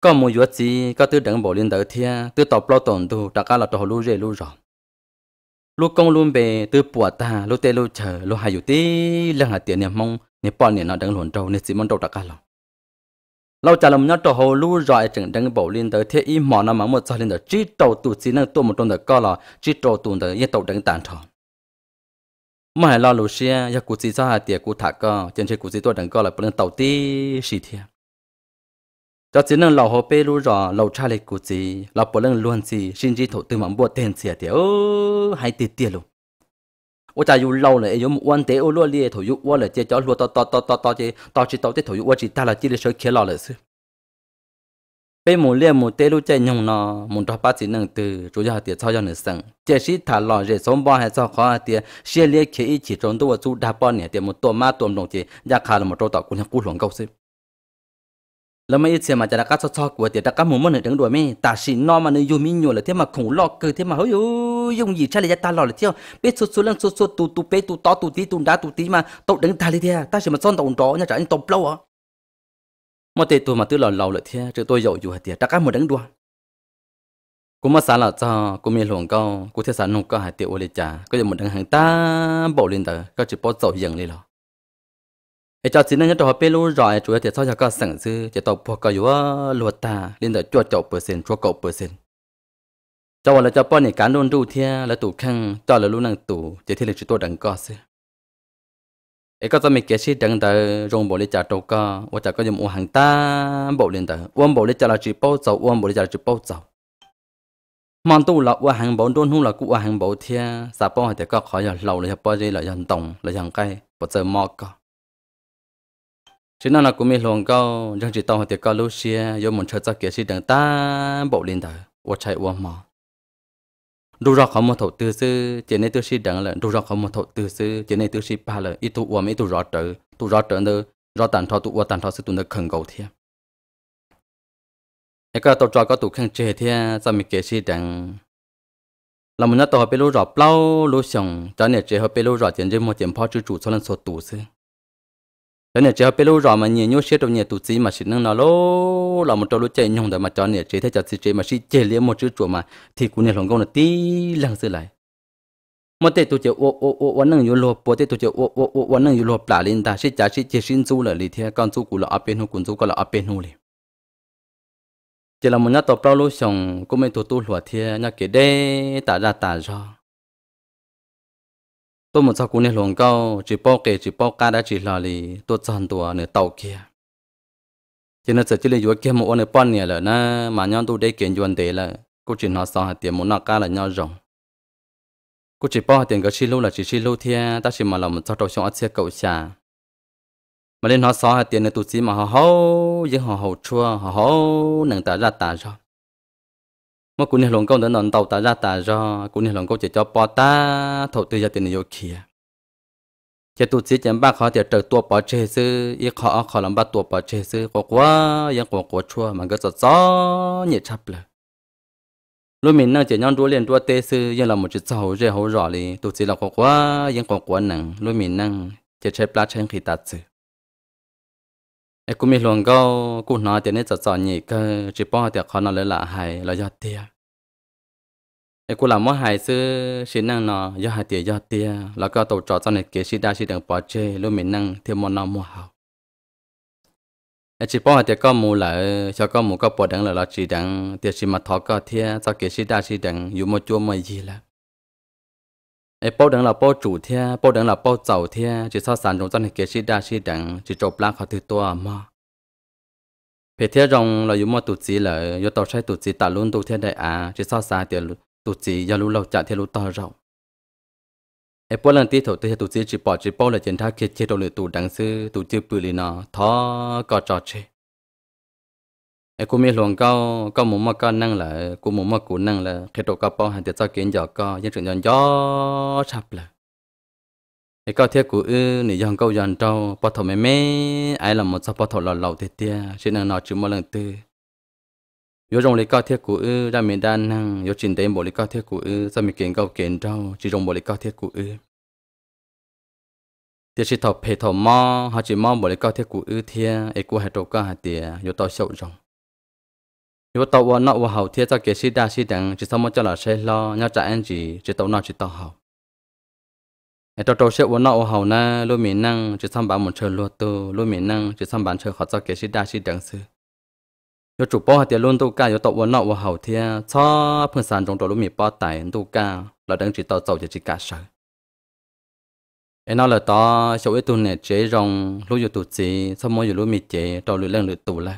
A: có một yếu gì có tư đấng bỏ lên đỡ thia tư tàu bao tổn đồ, đã cả là tàu lũ rê lũ rọ lu công luôn bề tư bùa ta lu tê lu chờ lu hai yếu tí lăng hạt tiền niệm mong niệm bọn niệm nó đấng luồn trâu niệm chỉ mong trâu đã cả lòng lâu trả lòng nhớ tàu lũ rọ chừng đấng bỏ lên đỡ thia y mỏ nó mắng một giờ lên đỡ chỉ tàu tu chỉ năng tu một trong đỡ co là chỉ tàu tu đỡ yên tàu đấng tàn thọ mà lo lũ xe ya cụ chỉ cho hạt tiền cụ thả co chân chơi cụ chỉ tôi đấng co là bọn tàu tí sĩ thiệt cho chỉ nên lầu hồ bê lu rõ lầu cha lệ cụ gì lầu bộ lưng luôn gì xin chỉ thủ tư mắm bùa tiền xỉa thì ô hay tiệt tiệt luôn ô cha yêu lâu này yêu muốn tế ô luôn liệt thủ yêu quá là chơi lúa to to to to to chơi to chỉ to tế thủ chỉ ta là chỉ để chơi kia lò là sư bê mù liệt mù tế lu chơi nhung nó mù cho bác chỉ chủ yếu tiệt cho nên sưng chơi sĩ thả lò rồi sống bao hay sao khó tiệt xe liệt khi chỉ trốn tôi chú đa bao nè tiệt một tổ ma tổ đồng chơi nhà khá là một chỗ tạo cũng như cú แล้วไม่เสียมาจะรักก็ชอบกว่าเดี๋ยวรักก็มุมมันถึงด้วยไม่แต่สินอมันอยู่มีอยู่เลยที่มาขงลอกคือที่มาเฮ้ยยุ่งหยิบใช่เลยจะตาหล่อเลยเที่ยวเป๊ะสุดๆเรื่องสุดๆตูตูเป๊ะตูตอตูตีตูดาตูตีมาตกดึงตาเลยเที่ยวแต่สิมาซ่อนตรงจอเนี่ยจะอันตบเปล่าอ่ะมาเตะตัวมาตื้อหล่อหล่อเลยเที่ยวจะตัวใหญ่อยู่เดี๋ยวรักก็มุมถึงด้วยกูมาสาหล่อจ้ากูมีหลวงก็กูเทศสารนุ่งก็หายเตี๋ยวเลยจ้าก็จะหมดทั้งหางตาบ่เล่นเต๋อก็จะป้อเจ้าอย่างเลยหรอ ai cho xin nhất cho họ bê lú rồi chủ yếu thì sao cho các sản sư chỉ tàu buộc cái yếu lúa ta liên đội chua chậu bờ sen chua cậu bờ sen cho vào là cho bọn này cá luôn đủ thia là tủ khăn cho là luôn năng tủ chỉ thiên lịch chỉ tôi đằng co sư ai có cho mình kể sĩ đằng đờ, rong bộ lịch trả trâu co và trả có dùng uống hàng ta bộ liên tờ uống bộ lịch trả là chỉ bao dầu uống bộ lịch trả là chỉ bao dầu Mang tu là uống hàng bộ đôn hung là cũng uống hàng bộ thia sao bao thì có khỏi là lâu là bao gì là dần tổng là dần cây bộ giờ mò co chỉ nó là cũng mi lòng câu trong chỉ tao thì câu lúc xưa, do muốn chơi chắc kia xí đằng ta bộ lên đời ô chạy ô mà. đủ rõ không một thầu tư sư chỉ nên tư xí đằng là đủ rõ không một thầu tư sư chỉ nên tư xí ba là ít tu ô ít tu rõ trở tu rõ trở nữa rõ tàn thọ tu ô tàn thọ sư tu nữa khẩn cầu thiên cái cái tao cho có tu khăn chế thiên sao mi kia xí đằng là mình nhớ tao học biết lúc rõ plau lúc xong cho nên chế học biết lúc rõ tiền trên một tiền phó chữ chủ cho lần số tu sư cho nên chỉ học biết rõ mà nhiều nhiều sẽ trong nhiều tụ chỉ mà xin nâng nó lô là một trâu lúa chạy nhung đó mà cho nhiều chỉ thế cho chỉ chỉ mà chỉ chỉ liền một chữ chuột mà thì cũng nên lòng công là tí lần xưa lại một tệ tụ chỉ ô ô ô ô năng yêu lô bỏ tệ tụ chỉ ô ô ô ô năng yêu lô bà lên ta sẽ trả sẽ chỉ xin chú là lý thế con chú của là áp bên hồ cũng chú của là áp bên hồ liền chỉ là một nhát tập bao lô xong cũng mấy tụ tu lúa thế nhát kế đây ta ra ta ra tôi một sau cú này luồng câu chỉ bao kể chỉ bao ca đã chỉ là lì tôi chọn tuổi nửa tàu kia cho nên sợ chỉ là yuộc kia một ông này bận nhỉ là na mà nhau tôi để kiện yuan thế là cô chỉ nói sao hạt tiền muốn nọ ca là nhau rồng cô chỉ bao hạt tiền cái chi lâu là chỉ chi lâu thia ta chỉ mà làm một sau đầu xong ăn xe cậu xà mà lên họ sao hạt tiền này tụi gì mà họ hấu với họ hậu chua họ hấu nâng ta ra ta rồi mà cũng như lòng công đã nón tàu ta ra ta do cũng như lòng công chỉ cho bỏ ta thầu tư gia tiền yêu kia chỉ tu sĩ chẳng ba khó thì trở tu bỏ chế sư ít khó khó làm ba tu bỏ chế sư có quá yên có quá chua mà cứ rất rõ nhẹ chập lờ lúc mình năng chỉ nhau đua liền đua tê sư yên là một chữ sầu rẻ hổ rõ li tu sĩ là có quá yên có quá nặng lúc mình năng chỉ chép lá trên khi ta chữ ai cũng mi luồng nói tiền này chọn chọn nhỉ chỉ bỏ tiền khó nó là hay là do tiền ai làm mỗi hay sư xin năng nó do hay tiền do là cơ tổ trọ cho này kế sĩ đa sĩ đừng bỏ chê luôn mình năng thêm một năm mua hậu ai chỉ bỏ tiền có mua lại cho có mua có bỏ đằng là là chỉ đằng tiền chỉ mà thọ có thiệt cho kế sĩ đa sĩ đằng dù một chua mà gì là ai bao đằng là bao chủ thia bao đằng là bao giàu thia chỉ sao sản trong dân kia sĩ đa sĩ đẳng chỉ chụp lá khảo thứ to mà phía thia rồng là yếu mà tụt gì là yếu tàu sai tụt gì tả luôn tụt thia đại à chỉ sao xa tiền tụt gì do lũ lâu chả thia lũ to rộng ai lần tí thổ thia tụt gì chỉ bỏ chỉ bao là chiến thác kia chế đồ lửa tụt đẳng sư tụt chưa bự lì nó thó có trò cô mi luồng cao cao mồm mà cao năng là cô mồm mà cú năng là khi tụ cao bao hàng tiệt cho kiến giờ cao những chuyện nhon gió sập là cái cao thiết cú ư nị dòng câu dòng trâu bắt thầu mẹ mẹ ai là một sao bắt thầu lò lầu tiệt tiệt sẽ năng nói chữ một lần tư yo lấy cao thiết cú ư ra miền đan năng yo trình đến bộ lấy cao thiết cú ư ra miền kiến cao kiến trâu chỉ rong bộ lấy cao thiết cú ư tiết chỉ thầu phê thầu mò họ chỉ mò bộ lấy cao thiết cú ư thiệt ai cú hạt trâu cao hạt tiệt yo tao sầu rong nếu tàu vào nọ vào hậu thiết cho kế sĩ đa sĩ đẳng chỉ sau một cho là xe lo nhau trả anh chỉ chỉ tàu nọ chỉ tàu hậu ở trong tàu xe vào nọ vào hậu na lưu miền năng chỉ xong bán một chơi lô tô lưu miền năng chỉ xong bán chơi họ cho kế sĩ đa sĩ đẳng sư nếu chủ bỏ tiền luôn tu ca nếu tàu vào nọ vào hậu thiết cho phương sản trong tàu lưu miền bỏ tài tu ca là đang chỉ tàu tàu chỉ chỉ cả sợ em nói là tàu sau ấy tu này chế rong lưu yêu tu chỉ sau mỗi yêu lưu miền chế tàu lưu lên lưu tu lại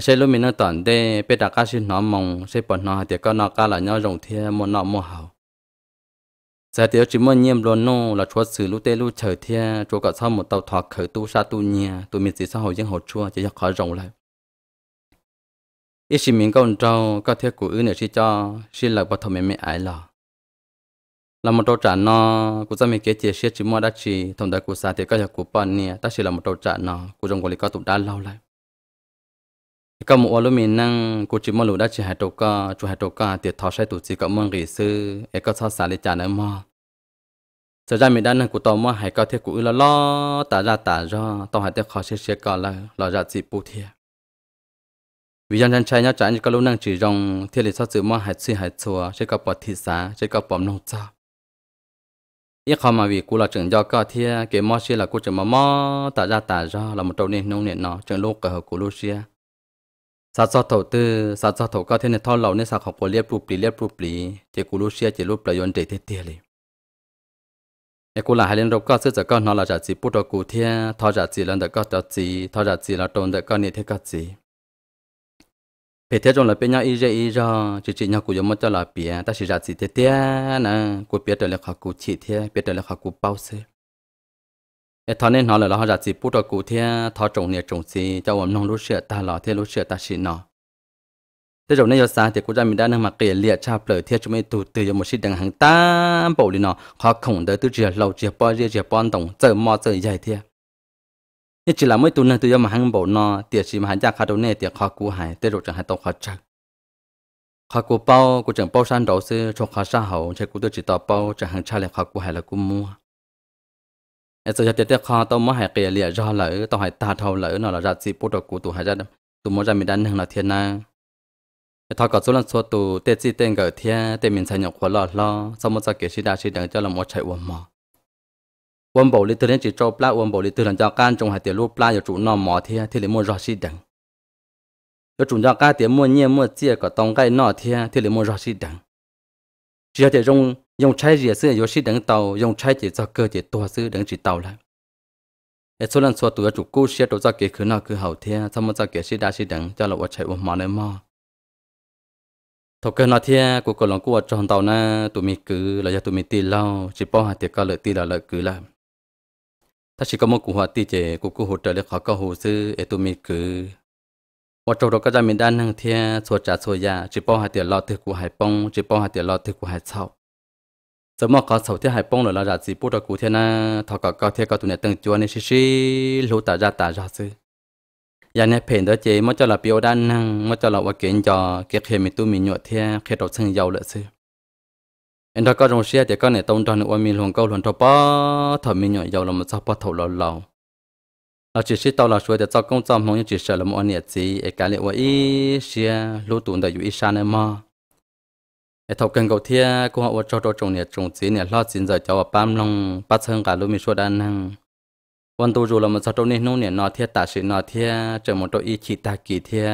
A: sẽ lúc mình nó toàn đây biết đặt cá xin nó mong sẽ bọn nó thì có nó cả là nhau rồng thiên một nọ một hậu giờ thì chỉ muốn nhiệm luôn nô là chúa xử lúc tê lúc chờ thiên chúa cả sau một tàu thoát khởi tu sa tu nhà tụi mình chỉ sau hồi dân hồ chúa chỉ cho khỏi rồng lại ít xin mình công trâu có thiết của ư nữa chỉ cho xin lời bắt đầu mình mới ái lò là một trâu trả nó cũng cho mình kế chế sẽ chỉ mua đắt chỉ thằng đại của sa thì có nhà của bọn nè ta chỉ là một trâu trả nó của rồng của lý có tụt đã lâu lại ก็มัวลุมีนั่งกูจิมลุได้จิหาตัวก็จูหาตัวก็เตียทอใช้ตัวจีก็มึงรีซื้อเอก็ชอบสาริจานะมอจะจะมีด้านนั้นกูต่อมาให้ก็เทียกูอือละล้อตาละตาจ่อต้องหาเตียขอเชี่ยเชี่ยก่อนละเราจะจีปูเทียวิญญาณชายเนี่ยจะนี่ก็รู้นั่งจีรองเทียริชอบซื้อมาหายซื้อหายชัวใช้ก็ปอดทิศาใช้ก็ปอมนงจ้าอีเขามาวีกูเราจึงยอก็เทียเกมอเชี่ยละกูจะมามอตาละตาจ่อเรามาตัวนี้นุ่งเนี่ยเนาะจึงลูกกับกูรู้เชี่ย sa cho thầu tư sa cho thầu có thế này thao lầu nên sa học của liệp bụp lì liệp bụp lì chỉ cú xia chỉ lúc là yon để thế tiền lì em cú là hai lần đầu có sự nó là trả bút đầu cú thế thao trả gì lần đầu có trả gì thao trả gì là trộn đầu con này thế có gì bé thế trong là bé nhau ý ra ý chỉ chỉ nhau cú yon cho là bé ta chỉ trả gì thế thế nè cú bé trở lại học cú chỉ thế bé trở lại học cú bao xí เอทอนเนี่ยนอเลยเราจะจีปุ๊ดกูเทียทอจงเนี่ยจงจีจะวมน้องรู้เชื่อตาหล่อเทียรู้เชื่อตาชินอแต่จงเนี่ยสาเทียกูจะมีด้านมาเกลี่ยเลียชาเปลือเทียจุไม่ตูตือยมชิดังหังตามปูลีนอขอคงเดือตุเจียเราเจียปอเจียเจียปอนตงเจอมอเจอใหญ่เทียนี่จีละไม่ตุนนะตุยมาหังปูนอเตียชิมาหันจากคาโดเน่เตียขอกูหายแต่จงจะหายตกขอจักขอกูเป้ากูจังเป้าสั้นดอกซื้อชกขอซาเหาใช้กูตัวจีต่อเป้าจะหังชาเลยขอกูหายละกูมัว em sẽ tiếp theo kho tao mới hãy kể lìa do lỡ tao hãy ta thâu lỡ nó là ra gì bút đồ của tụ hãy ra tụ muốn ra mình đánh hàng là thiên na thọ cả số lần số tụ tê chi tên gở thiên tê mình sẽ nhọc quá lo sau một giờ kể sĩ đa đằng cho là một chạy uổng mò uổng bổ lý tư đến chỉ cho pla uổng bổ lý tư đằng cho can trong hải tiểu lúc pla giờ chủ nó mò thiên thì lấy mua rõ sĩ đằng giờ chủ cho ca tiếng mua nhiên mua chia cả tông cái nọ thiên thì lấy mua rõ sĩ đằng chỉ là để dùng dùng trái 用拆解是游戏等到用拆解做 cơ chế tua sư 等 chỉ tàu lại ở số lần số tuổi chủ cố sẽ đầu ra kế khứ nào cứ hầu thế xong mà ra kế sĩ đa sĩ đẳng cho là vật chạy ôm mà nơi mò thầu cơ nào thế của cổ lòng của tròn tàu na tụi mình cứ là do tụi mình tì lao chỉ bỏ hạt tiệc cao lợi tì là lợi cứ làm ta chỉ có một cụ hòa tì chế của cụ hỗ trợ để khó cao hồ sư ở tụi mình cứ và trong đó có ra mình đang năng thế số trả số chỉ bao hạt tiệc lo thứ của hải bông chỉ bao hạt tiệc lo thứ của hải sau สมมติเขาสาวที่หายป้องเลยเราจะจีบปุ๊ดกูเท่านะทอกก็เท่าก็ตัวเนี่ยตึงจวนในชิชิรู้ตาจาตาจาซื้อยาเนี่ยเพนเดเจมันจะละเปียวด้านนั่งมันจะละว่าเก่งจอเก็บเคมีตู้มีหนวดเท่าเคดอกซึ่งยาวเลยซื้อเอ็นทอก็รงเชียเด็กก็เนี่ยตรงตอนว่ามีหลวงเก่าหลวงทอปอถอมีหนวดยาวเรามันชอบปอถอเราเราเราจีชิตเราช่วยแต่เจ้ากงจอมมองยังจีเสริมอันเนี่ยจีเอกาเลว่าอีเชียรู้ตุนแต่อยู่อีชาเนี่ยมา ở thầu cầu thia cũng họ cho cho trồng nhà trồng chỉ nhà lo xin giờ cho bám long bắt hơn cả lúc mình xuất ăn năng quan tu dù là sao trâu nên nông nhà nó thia tả sự nó thia trở một trâu y chỉ ta kỳ thia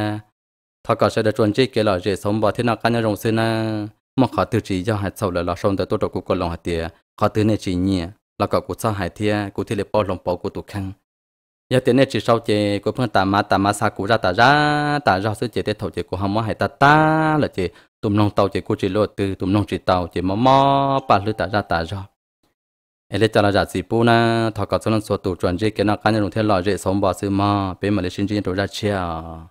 A: thọ cả sẽ được chuẩn chỉ kể là dễ sống bỏ thế nào cá nhân rồng xin na mà khó từ chỉ do hạt sầu là lo sống tới tôi trâu cũng còn lòng hạt tiề khó từ này chỉ nhẹ là cả cuộc sao hạt thia cũng thia để bỏ lòng bỏ của tụ khăn giờ tiền này chỉ sau chị của phương tà má tà má sa cụ ra tà ra tà ra sư chị tết thầu chị của hàm hay tà ta là chị tụm nông tàu chị của chị lột từ tụm nông chị tàu chị mò mò bà lư tà ra tà ra em lấy cho là giả sĩ pu na thọ cả số lần số tụ chuẩn gì cái nó cá nhân đồng thế lò dễ sống bỏ sư mò bên mà lấy xin chị tổ ra chia